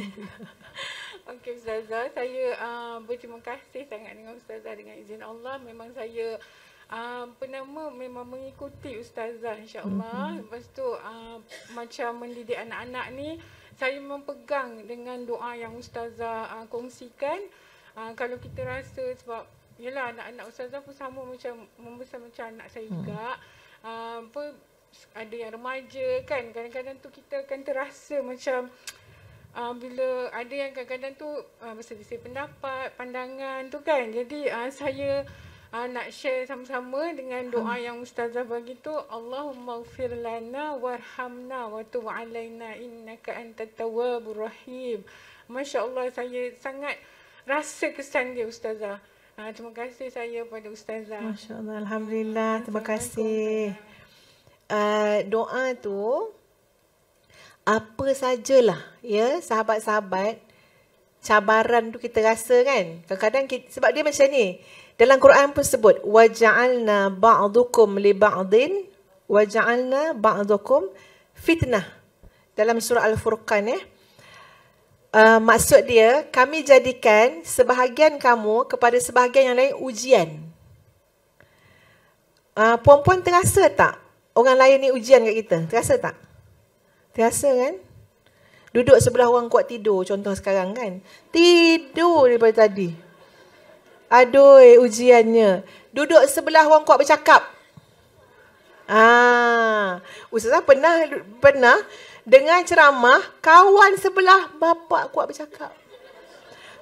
C: okay, Ustazah Saya uh, berterima kasih sangat dengan Ustazah Dengan izin Allah Memang saya uh, um, ah, penama memang mengikuti ustazah insyaallah mm-hmm. lepas tu um, macam mendidik anak-anak ni saya memegang dengan doa yang ustazah uh, kongsikan uh, kalau kita rasa sebab yalah anak-anak ustazah pun sama macam membesar macam anak saya mm. juga apa ada yang remaja kan kadang-kadang tu kita akan terasa macam Uh, bila ada yang kadang-kadang tu uh, Bersedia pendapat, pandangan tu kan Jadi uh, saya uh, nak share sama-sama dengan doa hmm. yang ustazah bagi tu Allahumma ufir lana warhamna wa tub alaina innaka antat tawwabur rahim. Masya-Allah saya sangat rasa kesan dia ustazah. Uh, terima kasih saya pada ustazah. Masya-Allah
A: alhamdulillah ya, terima kasih. Uh, doa tu apa sajalah ya sahabat-sahabat cabaran tu kita rasa kan kadang-kadang kita, sebab dia macam ni dalam Quran pun sebut waja'alna ba'dukum li ba'din waja'alna ba'dukum fitnah. Dalam surah Al-Furqan eh. Uh, maksud dia kami jadikan sebahagian kamu kepada sebahagian yang lain ujian. Uh, puan-puan terasa tak orang lain ni ujian kat kita? Terasa tak? Terasa kan? Duduk sebelah orang kuat tidur contoh sekarang kan. Tidur daripada tadi. Aduh, eh, ujiannya. Duduk sebelah orang kuat bercakap. Ah, Ustazah pernah pernah dengan ceramah kawan sebelah bapa kuat bercakap.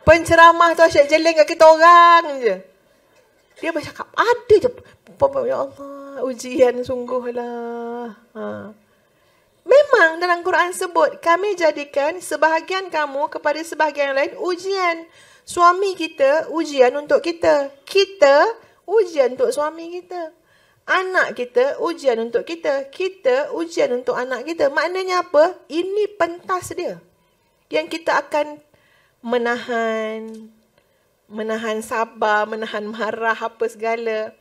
A: Penceramah tu asyik jeling kat kita orang je. Dia bercakap, ada je. Ya Allah, ujian sungguhlah. Ha. Memang dalam Quran sebut, kami jadikan sebahagian kamu kepada sebahagian lain Ujian. Suami kita ujian untuk kita. Kita ujian untuk suami kita. Anak kita ujian untuk kita. Kita ujian untuk anak kita. Maknanya apa? Ini pentas dia. Yang kita akan menahan menahan sabar, menahan marah apa segala.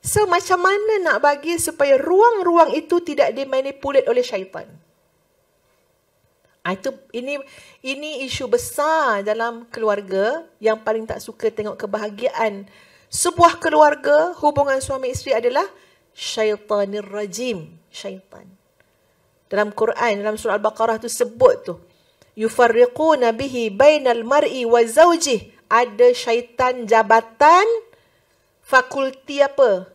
A: So macam mana nak bagi supaya ruang-ruang itu tidak dimanipulat oleh syaitan? Ah, itu ini ini isu besar dalam keluarga yang paling tak suka tengok kebahagiaan sebuah keluarga hubungan suami isteri adalah syaitanir rajim syaitan dalam Quran dalam surah al-Baqarah tu sebut tu yufarriquna bihi bainal mar'i wa zawjihi ada syaitan jabatan fakulti apa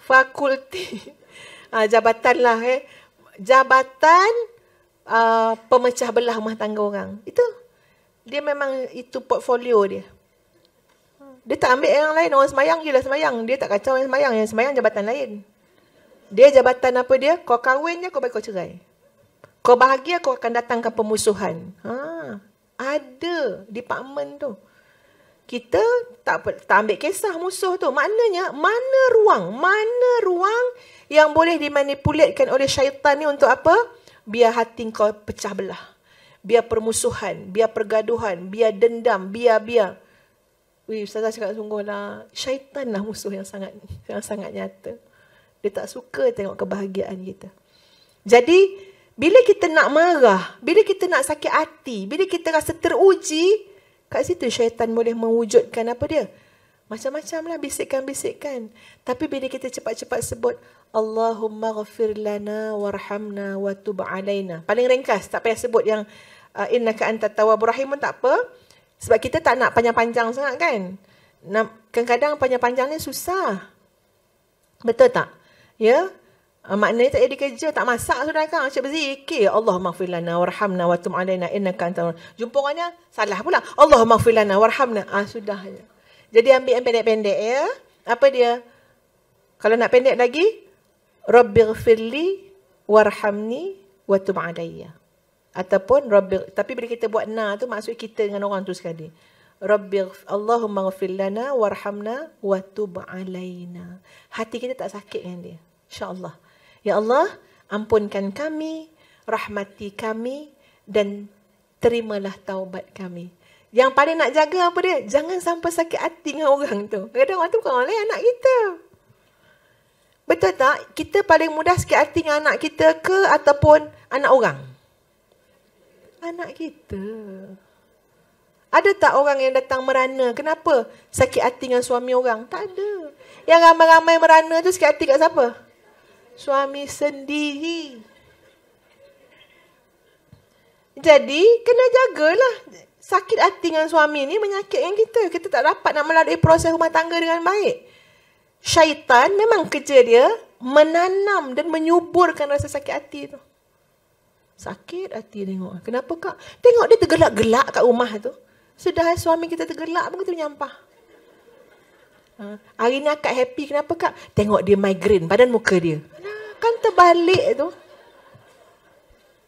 A: fakulti ah jabatanlah eh jabatan uh, pemecah belah rumah tangga orang. Itu. Dia memang itu portfolio dia. Dia tak ambil yang lain. Orang semayang je lah semayang. Dia tak kacau yang semayang. Yang semayang jabatan lain. Dia jabatan apa dia? Kau kahwin je, kau baik kau cerai. Kau bahagia, kau akan datangkan pemusuhan. Ha, ada department tu. Kita tak, tak ambil kisah musuh tu. Maknanya, mana ruang? Mana ruang yang boleh dimanipulatkan oleh syaitan ni untuk apa? biar hati kau pecah belah. Biar permusuhan, biar pergaduhan, biar dendam, biar-biar. Wih, saya cakap sungguh lah. Syaitan lah musuh yang sangat yang sangat nyata. Dia tak suka tengok kebahagiaan kita. Jadi, bila kita nak marah, bila kita nak sakit hati, bila kita rasa teruji, kat situ syaitan boleh mewujudkan apa dia? Macam-macam lah bisikan-bisikan. Tapi bila kita cepat-cepat sebut, Allahumma ghafir lana warhamna wa tub alaina. Paling ringkas, tak payah sebut yang uh, innaka anta tawwabur rahim pun tak apa. Sebab kita tak nak panjang-panjang sangat kan? Kadang-kadang panjang-panjang ni susah. Betul tak? Ya? Uh, maknanya tak jadi kerja, tak masak sudah kan? Macam berzikir, Allahumma ghafir lana warhamna wa tub alaina innaka anta Jumpa salah pula. Allahumma ghafir lana warhamna. Ah, sudah. Sudah. Jadi ambil yang pendek-pendek ya. Apa dia? Kalau nak pendek lagi, Rabbighfirli warhamni wa tub alayya. Ataupun Rabbi tapi bila kita buat na tu maksud kita dengan orang tu sekali. Rabbi Allahumma ghfir warhamna wa tub Hati kita tak sakit kan dia. Insya-Allah. Ya Allah, ampunkan kami, rahmati kami dan terimalah taubat kami. Yang paling nak jaga apa dia? Jangan sampai sakit hati dengan orang tu. Kadang-kadang orang tu bukan orang lain, anak kita. Betul tak? Kita paling mudah sakit hati dengan anak kita ke ataupun anak orang? Anak kita. Ada tak orang yang datang merana? Kenapa sakit hati dengan suami orang? Tak ada. Yang ramai-ramai merana tu sakit hati kat siapa? Suami sendiri. Jadi, kena jagalah sakit hati dengan suami ni menyakitkan kita. Kita tak dapat nak melalui proses rumah tangga dengan baik. Syaitan memang kerja dia menanam dan menyuburkan rasa sakit hati tu. Sakit hati tengok. Kenapa kak? Tengok dia tergelak-gelak kat rumah tu. Sudah suami kita tergelak pun kita menyampah. Ha. Hari ni akak happy kenapa kak? Tengok dia migrain, badan muka dia. Kan terbalik tu.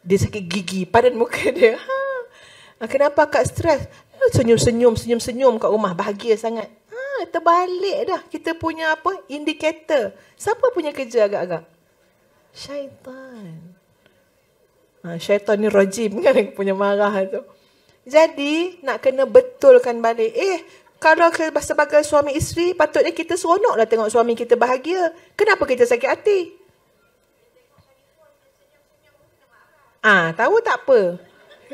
A: Dia sakit gigi badan muka dia. Ha. Ah, kenapa akak stres? Eh, senyum-senyum, senyum-senyum kat rumah. Bahagia sangat. Ha, terbalik dah. Kita punya apa? Indikator. Siapa punya kerja agak-agak?
C: Syaitan.
A: Ha, syaitan ni rajim kan yang punya marah tu. Jadi, nak kena betulkan balik. Eh, kalau ke, sebagai suami isteri, patutnya kita lah tengok suami kita bahagia. Kenapa kita sakit hati? Ah, ha, tahu tak apa?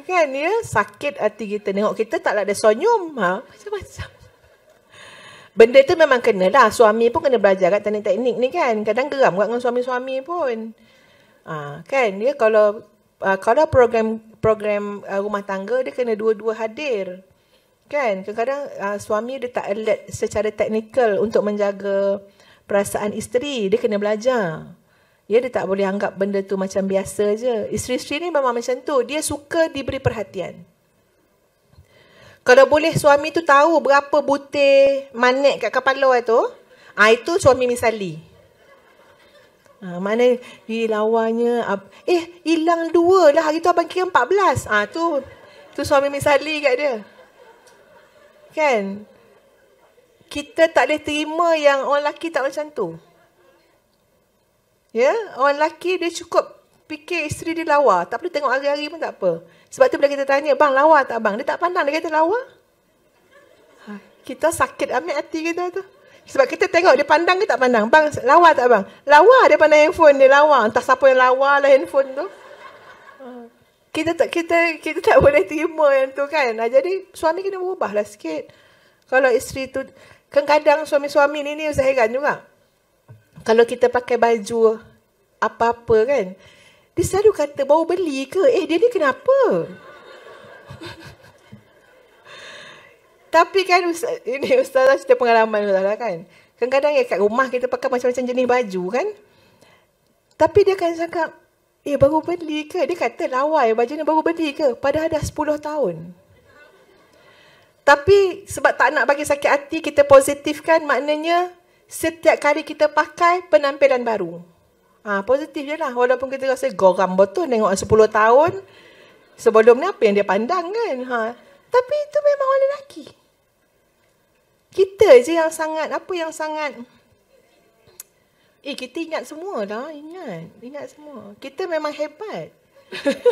A: Kan ya sakit hati kita tengok kita tak ada senyum ha
B: macam-macam
A: Benda tu memang kena lah suami pun kena belajar kan teknik-teknik ni kan kadang geram kan dengan suami-suami pun ha, kan dia ya, kalau ha, kalau program program ha, rumah tangga dia kena dua-dua hadir kan kadang-kadang ha, suami dia tak alert secara teknikal untuk menjaga perasaan isteri dia kena belajar Ya, dia tak boleh anggap benda tu macam biasa je. Isteri-isteri ni memang macam tu. Dia suka diberi perhatian. Kalau boleh suami tu tahu berapa butir manik kat kepala tu, ah itu suami misali. Ha, ah, mana lawanya, eh hilang dua lah hari tu abang kira empat belas. Ah tu, tu suami misali kat dia. Kan? Kita tak boleh terima yang orang lelaki tak macam tu. Ya, orang lelaki dia cukup fikir isteri dia lawa. Tak perlu tengok hari-hari pun tak apa. Sebab tu bila kita tanya, bang lawa tak bang? Dia tak pandang, dia kata lawa. Ha, kita sakit amat hati kita tu. Sebab kita tengok dia pandang ke tak pandang? Bang, lawa tak bang? Lawa dia pandang handphone dia, lawa. Entah siapa yang lawa lah handphone tu. Ha. Kita tak kita kita tak boleh terima yang tu kan. Nah, jadi suami kena berubahlah sikit. Kalau isteri tu, kadang-kadang suami-suami ni ni usahakan juga kalau kita pakai baju apa-apa kan, dia selalu kata bau beli ke? Eh dia ni kenapa? Tapi kan ustaz, ini ustazah cerita pengalaman ustazah kan. Kadang-kadang ya, kat rumah kita pakai macam-macam jenis baju kan. Tapi dia akan cakap, eh baru beli ke? Dia kata lawai baju ni baru beli ke? Padahal dah 10 tahun. Tapi sebab tak nak bagi sakit hati, kita positifkan maknanya setiap kali kita pakai penampilan baru. Ha, positif je lah. Walaupun kita rasa goram betul tengok 10 tahun sebelum ni apa yang dia pandang kan. Ha. Tapi itu memang orang lelaki. Kita je yang sangat, apa yang sangat... Eh, kita ingat semua dah. Ingat. Ingat semua. Kita memang hebat.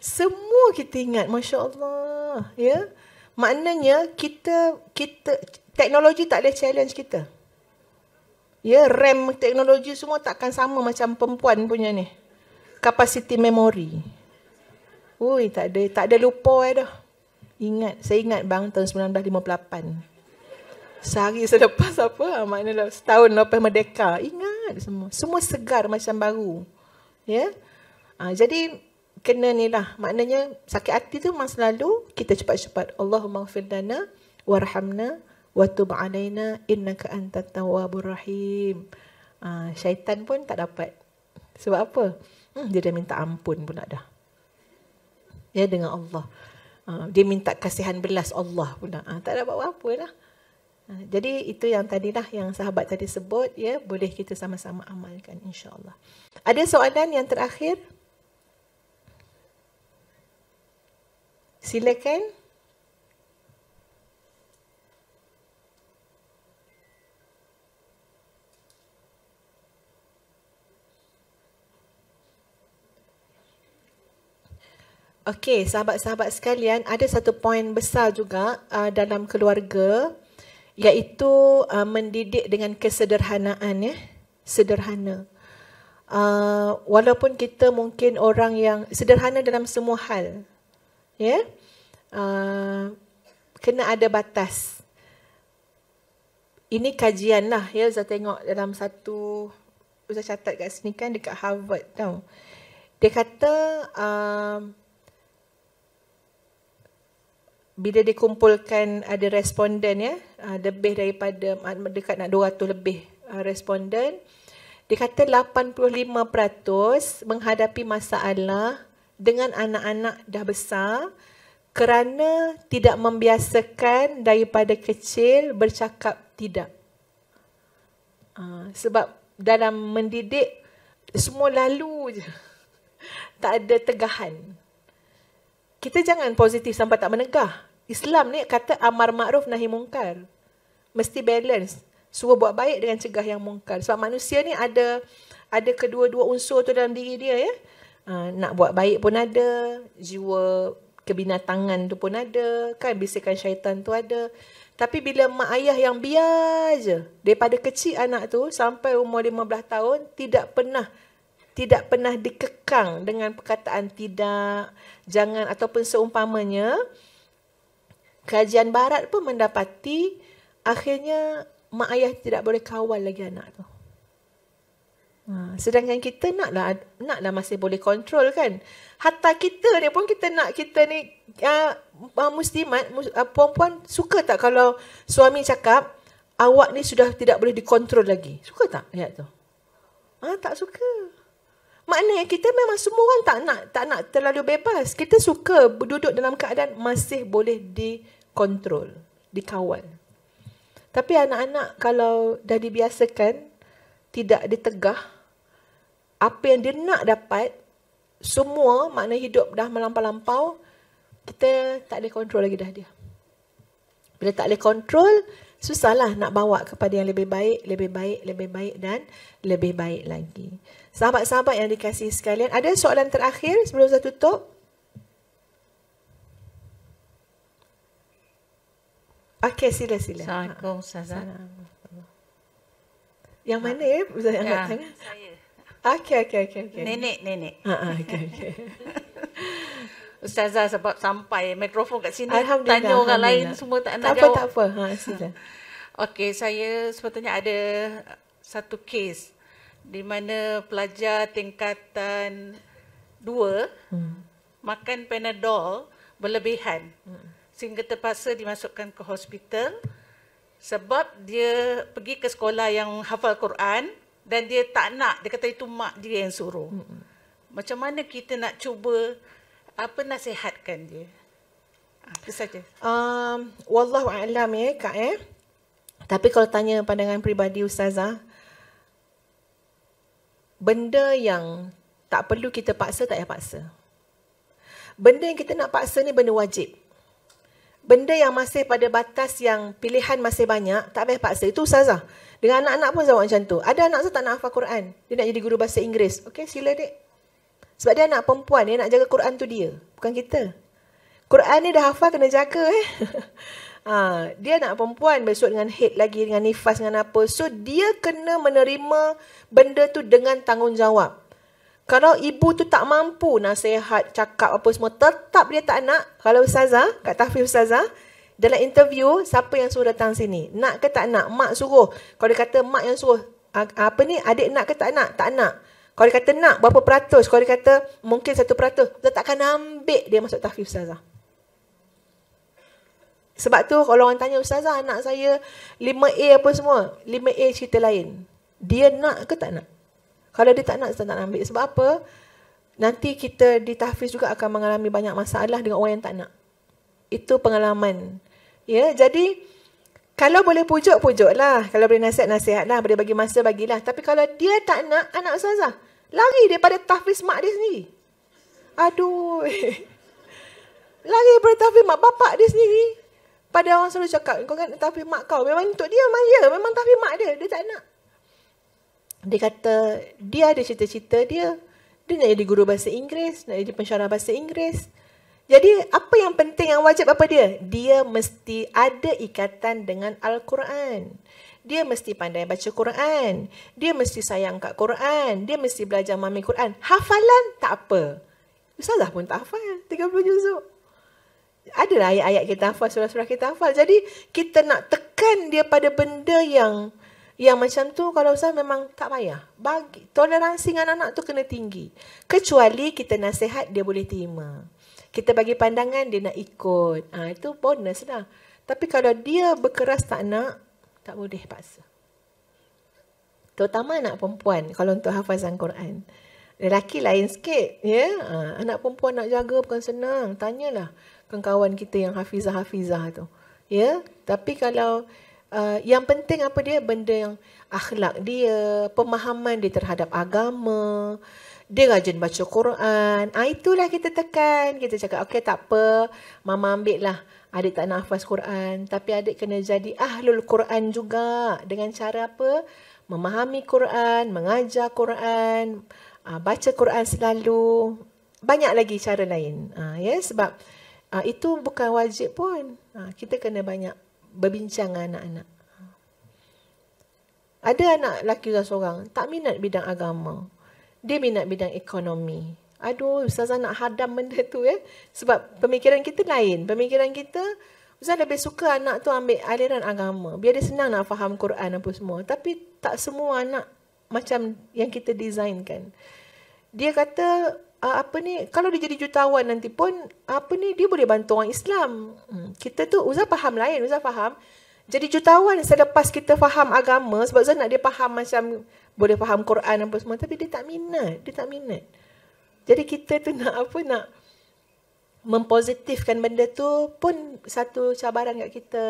A: semua kita ingat. Masya Allah. Ya? Maknanya kita kita Teknologi tak boleh challenge kita. Ya, RAM teknologi semua takkan sama macam perempuan punya ni. Kapasiti memori. Ui, tak ada tak ada lupa eh dah. Ingat, saya ingat bang tahun 1958. Sehari selepas apa, ah, maknanya setahun lepas merdeka. Ingat semua. Semua segar macam baru. Ya. Ha, jadi, kena ni lah. Maknanya, sakit hati tu masa lalu, kita cepat-cepat. Allahumma gfir warhamna wa tub alaina innaka antat tawwabur rahim. Ah uh, syaitan pun tak dapat. Sebab apa? Hmm, dia dah minta ampun pula dah. Ya dengan Allah. Uh, dia minta kasihan belas Allah pun Uh, ah, tak dapat apa-apa dah. Ah, jadi itu yang tadilah yang sahabat tadi sebut ya boleh kita sama-sama amalkan insya-Allah. Ada soalan yang terakhir? Silakan. Okey, sahabat-sahabat sekalian, ada satu poin besar juga uh, dalam keluarga iaitu uh, mendidik dengan kesederhanaan ya, sederhana. Uh, walaupun kita mungkin orang yang sederhana dalam semua hal. Ya. Yeah? Uh, kena ada batas. Ini kajian lah, ya, saya tengok dalam satu saya catat kat sini kan dekat Harvard tau. Dia kata uh, bila dikumpulkan ada uh, responden ya uh, lebih daripada uh, dekat nak 200 lebih responden dikata 85% menghadapi masalah dengan anak-anak dah besar kerana tidak membiasakan daripada kecil bercakap tidak sebab dalam mendidik semua lalu je tak ada tegahan kita jangan positif sampai tak menegah Islam ni kata amar makruf nahi mungkar. Mesti balance. Suruh buat baik dengan cegah yang mungkar. Sebab manusia ni ada ada kedua-dua unsur tu dalam diri dia ya. Uh, nak buat baik pun ada, jiwa kebinatangan tu pun ada, kan bisikan syaitan tu ada. Tapi bila mak ayah yang biar je daripada kecil anak tu sampai umur 15 tahun tidak pernah tidak pernah dikekang dengan perkataan tidak, jangan ataupun seumpamanya, kerajaan barat pun mendapati akhirnya mak ayah tidak boleh kawal lagi anak tu. Ha, sedangkan kita naklah naklah masih boleh kontrol kan. Hatta kita ni pun kita nak kita ni uh, uh, muslimat uh, perempuan suka tak kalau suami cakap awak ni sudah tidak boleh dikontrol lagi. Suka tak ayat tu? Ha, tak suka. Maknanya kita memang semua orang tak nak tak nak terlalu bebas. Kita suka duduk dalam keadaan masih boleh di control, dikawal. Tapi anak-anak kalau dah dibiasakan tidak ditegah apa yang dia nak dapat semua makna hidup dah melampau-lampau kita tak boleh kontrol lagi dah dia. Bila tak boleh kontrol susahlah nak bawa kepada yang lebih baik, lebih baik, lebih baik dan lebih baik lagi. Sahabat-sahabat yang dikasih sekalian, ada soalan terakhir sebelum saya tutup? Okey, sila sila. Assalamualaikum. Ha. Assalamualaikum. Yang ah. mana ya? Eh? Yang ya, eh? saya. Okey, okey, okey. Okay. Nenek, nenek. Ha, ha, okey, okey.
C: Ustazah sebab
A: sampai mikrofon kat sini tanya orang lain semua tak nak tak jawab. Tak apa, tak apa. Ha, sila. Ha. okey, saya sebetulnya ada satu kes di mana pelajar tingkatan dua hmm. makan Panadol berlebihan. Hmm sehingga terpaksa dimasukkan ke hospital sebab dia pergi ke sekolah yang hafal Quran dan dia tak nak dia kata itu mak dia yang suruh hmm. macam mana kita nak cuba apa nasihatkan dia ah, itu saja um wallahu alam ya kak eh tapi kalau tanya pandangan peribadi ustazah benda yang tak perlu kita paksa tak payah paksa benda yang kita nak paksa ni benda wajib benda yang masih pada batas yang pilihan masih banyak, tak payah paksa. Itu ustazah. Dengan anak-anak pun jawab macam tu. Ada anak tu tak nak hafal Quran. Dia nak jadi guru bahasa Inggeris. Okey, sila dek. Sebab dia anak perempuan, dia nak jaga Quran tu dia. Bukan kita. Quran ni dah hafal kena jaga eh. ha, dia nak perempuan besok dengan hate lagi, dengan nifas, dengan apa. So, dia kena menerima benda tu dengan tanggungjawab. Kalau ibu tu tak mampu nasihat, cakap apa semua, tetap dia tak nak. Kalau Ustazah, kat Tafif Ustazah, dalam interview, siapa yang suruh datang sini? Nak ke tak nak? Mak suruh. Kalau dia kata mak yang suruh, ah, apa ni, adik nak ke tak nak? Tak nak. Kalau dia kata nak, berapa peratus? Kalau dia kata mungkin satu peratus, dia tak akan ambil dia masuk Tafif Ustazah. Sebab tu kalau orang tanya Ustazah anak saya 5A apa semua, 5A cerita lain. Dia nak ke tak nak? Kalau dia tak nak, saya tak nak ambil. Sebab apa? Nanti kita di tahfiz juga akan mengalami banyak masalah dengan orang yang tak nak. Itu pengalaman. Ya, jadi kalau boleh pujuk, pujuklah. Kalau boleh nasihat, nasihatlah. Boleh bagi masa, bagilah. Tapi kalau dia tak nak, anak ustazah, lari daripada tahfiz mak dia sendiri. Aduh. lari daripada tahfiz mak bapak dia sendiri. Pada orang selalu cakap, kau kan tahfiz mak kau. Memang untuk dia, memang, ya, memang tahfiz mak dia. Dia tak nak dia kata dia ada cita-cita dia dia nak jadi guru bahasa Inggeris nak jadi pensyarah bahasa Inggeris jadi apa yang penting yang wajib apa dia dia mesti ada ikatan dengan al-Quran dia mesti pandai baca Quran dia mesti sayang kat Quran dia mesti belajar Mami Quran hafalan tak apa Ustazah pun tak hafal 30 juzuk adalah ayat-ayat kita hafal surah-surah kita hafal jadi kita nak tekan dia pada benda yang yang macam tu kalau Ustaz memang tak payah. Bagi, toleransi dengan anak tu kena tinggi. Kecuali kita nasihat dia boleh terima. Kita bagi pandangan dia nak ikut. Ha, itu bonus lah. Tapi kalau dia berkeras tak nak, tak boleh paksa. Terutama anak perempuan kalau untuk hafazan Quran. Lelaki lain sikit. Ya? Ha, anak perempuan nak jaga bukan senang. Tanyalah kawan-kawan kita yang hafizah-hafizah tu. Ya? Tapi kalau uh, yang penting apa dia benda yang akhlak dia pemahaman dia terhadap agama dia rajin baca Quran ah itulah kita tekan kita cakap okey tak apa mama ambil lah adik tak nak hafaz Quran tapi adik kena jadi ahlul Quran juga dengan cara apa memahami Quran mengajar Quran uh, baca Quran selalu banyak lagi cara lain ah ya sebab uh, itu bukan wajib pun uh, kita kena banyak berbincang dengan anak-anak. Ada anak lelaki seorang tak minat bidang agama. Dia minat bidang ekonomi. Aduh, Ustazah nak hadam benda tu ya. Sebab pemikiran kita lain. Pemikiran kita, Ustazah lebih suka anak tu ambil aliran agama. Biar dia senang nak faham Quran apa semua. Tapi tak semua anak macam yang kita desainkan. Dia kata, uh, apa ni kalau dia jadi jutawan nanti pun apa ni dia boleh bantu orang Islam. Hmm. Kita tu Uzah faham lain, Uzah faham. Jadi jutawan selepas kita faham agama sebab Uzah nak dia faham macam boleh faham Quran apa semua tapi dia tak minat, dia tak minat. Jadi kita tu nak apa nak mempositifkan benda tu pun satu cabaran kat kita.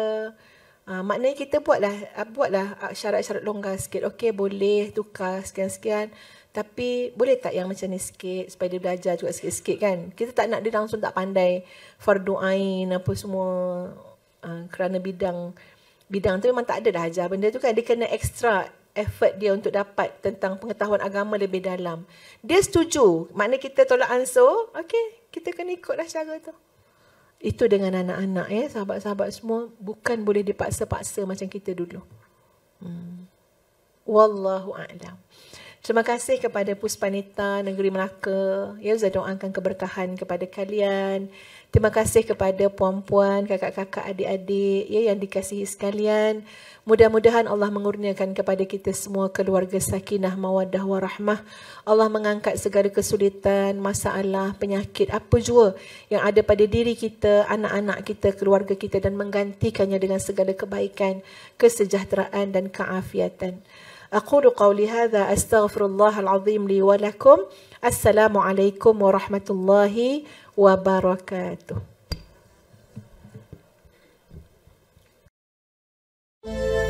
A: Ha, maknanya kita buatlah buatlah syarat-syarat longgar sikit. Okey, boleh tukar sekian-sekian. Tapi boleh tak yang macam ni sikit supaya dia belajar juga sikit-sikit kan? Kita tak nak dia langsung tak pandai fardu ain apa semua uh, kerana bidang bidang tu memang tak ada dah ajar benda tu kan. Dia kena extra effort dia untuk dapat tentang pengetahuan agama lebih dalam. Dia setuju. maknanya kita tolak ansur, okay kita kena ikutlah cara tu. Itu dengan anak-anak ya, sahabat-sahabat semua bukan boleh dipaksa-paksa macam kita dulu. Hmm. Wallahu a'lam. Terima kasih kepada Puspanita Negeri Melaka. Ya, saya doakan keberkahan kepada kalian. Terima kasih kepada puan-puan, kakak-kakak, adik-adik ya, yang dikasihi sekalian. Mudah-mudahan Allah mengurniakan kepada kita semua keluarga sakinah, mawadah, warahmah. Allah mengangkat segala kesulitan, masalah, penyakit, apa jua yang ada pada diri kita, anak-anak kita, keluarga kita dan menggantikannya dengan segala kebaikan, kesejahteraan dan keafiatan. أقول قولي هذا أستغفر الله العظيم لي ولكم السلام عليكم ورحمة الله وبركاته thank you